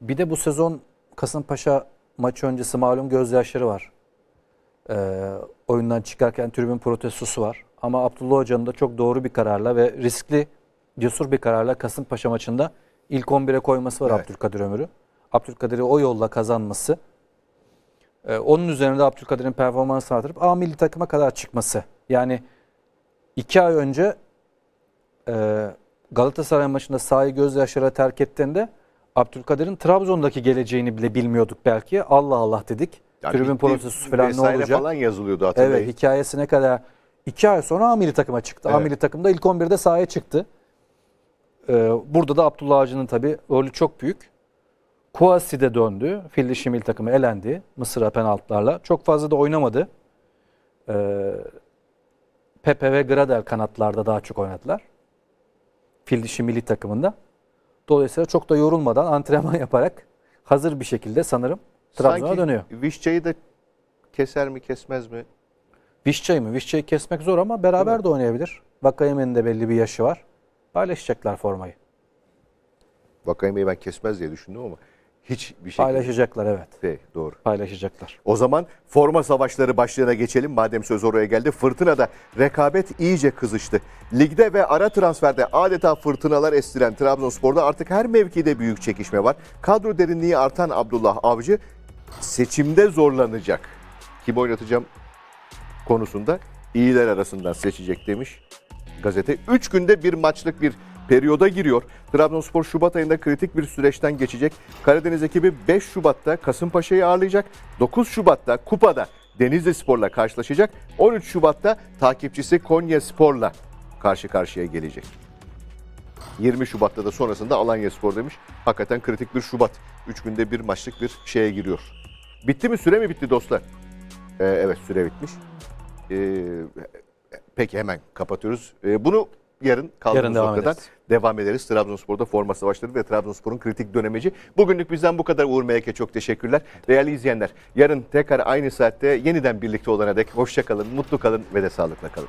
Bir de bu sezon Kasımpaşa maçı öncesi malum gözyaşları var. Ee, oyundan çıkarken tribün protestosu var. Ama Abdullah Hoca'nın da çok doğru bir kararla ve riskli cesur bir kararla Kasımpaşa maçında ilk 11'e koyması var evet. Abdülkadir Ömür'ü. Abdülkadir'i o yolla kazanması. Ee, onun üzerinde Abdülkadir'in performansını artırıp A milli takıma kadar çıkması. Yani iki ay önce e, Galatasaray maçında sahayı gözyaşlara terk ettiğinde Abdülkadir'in Trabzon'daki geleceğini bile bilmiyorduk belki. Allah Allah dedik. Ya Tribün polisi falan ne olacak? falan yazılıyordu hatırlayın. Evet hikayesi ne kadar 2 ay sonra amiri takıma çıktı. Evet. Amiri takımda ilk 11'de sahaya çıktı. Ee, burada da Abdullah Avcı'nın tabii rolü çok büyük. Kuasi de döndü. Filli Şimil takımı elendi. Mısır'a penaltılarla. Çok fazla da oynamadı. Ee, Pepe ve Gradel kanatlarda daha çok oynadılar. Filli Şimili takımında. Dolayısıyla çok da yorulmadan antrenman yaparak hazır bir şekilde sanırım Trabzon'a dönüyor. Sanki Vişçe'yi de keser mi kesmez mi Vişçay mı? Vişçay'ı kesmek zor ama beraber evet. de oynayabilir. Vakayemen'in de belli bir yaşı var. Paylaşacaklar formayı. Vakayemen'i ben kesmez diye düşündüm ama hiç bir şey paylaşacaklar evet. De, doğru. Paylaşacaklar. O zaman forma savaşları başlığına geçelim. Madem söz oraya geldi. Fırtınada rekabet iyice kızıştı. Ligde ve ara transferde adeta fırtınalar estiren Trabzonspor'da artık her mevkide büyük çekişme var. Kadro derinliği artan Abdullah Avcı seçimde zorlanacak. Kim oynatacağım konusunda iyiler arasından seçecek demiş gazete. 3 günde bir maçlık bir periyoda giriyor. Trabzonspor Şubat ayında kritik bir süreçten geçecek. Karadeniz ekibi 5 Şubat'ta Kasımpaşa'yı ağırlayacak. 9 Şubat'ta Kupa'da Denizli Spor'la karşılaşacak. 13 Şubat'ta takipçisi Konya Spor'la karşı karşıya gelecek. 20 Şubat'ta da sonrasında Alanya Spor demiş. Hakikaten kritik bir Şubat. 3 günde bir maçlık bir şeye giriyor. Bitti mi? Süre mi bitti dostlar? Ee, evet süre bitmiş. E, peki hemen kapatıyoruz. E, bunu yarın kaldığımız yarın devam noktadan ederiz. devam ederiz. Trabzonspor'da forma savaşları ve Trabzonspor'un kritik dönemeci. Bugünlük bizden bu kadar. Uğur Melek'e çok teşekkürler. Değerli izleyenler yarın tekrar aynı saatte yeniden birlikte olana dek hoşçakalın, mutlu kalın ve de sağlıkla kalın.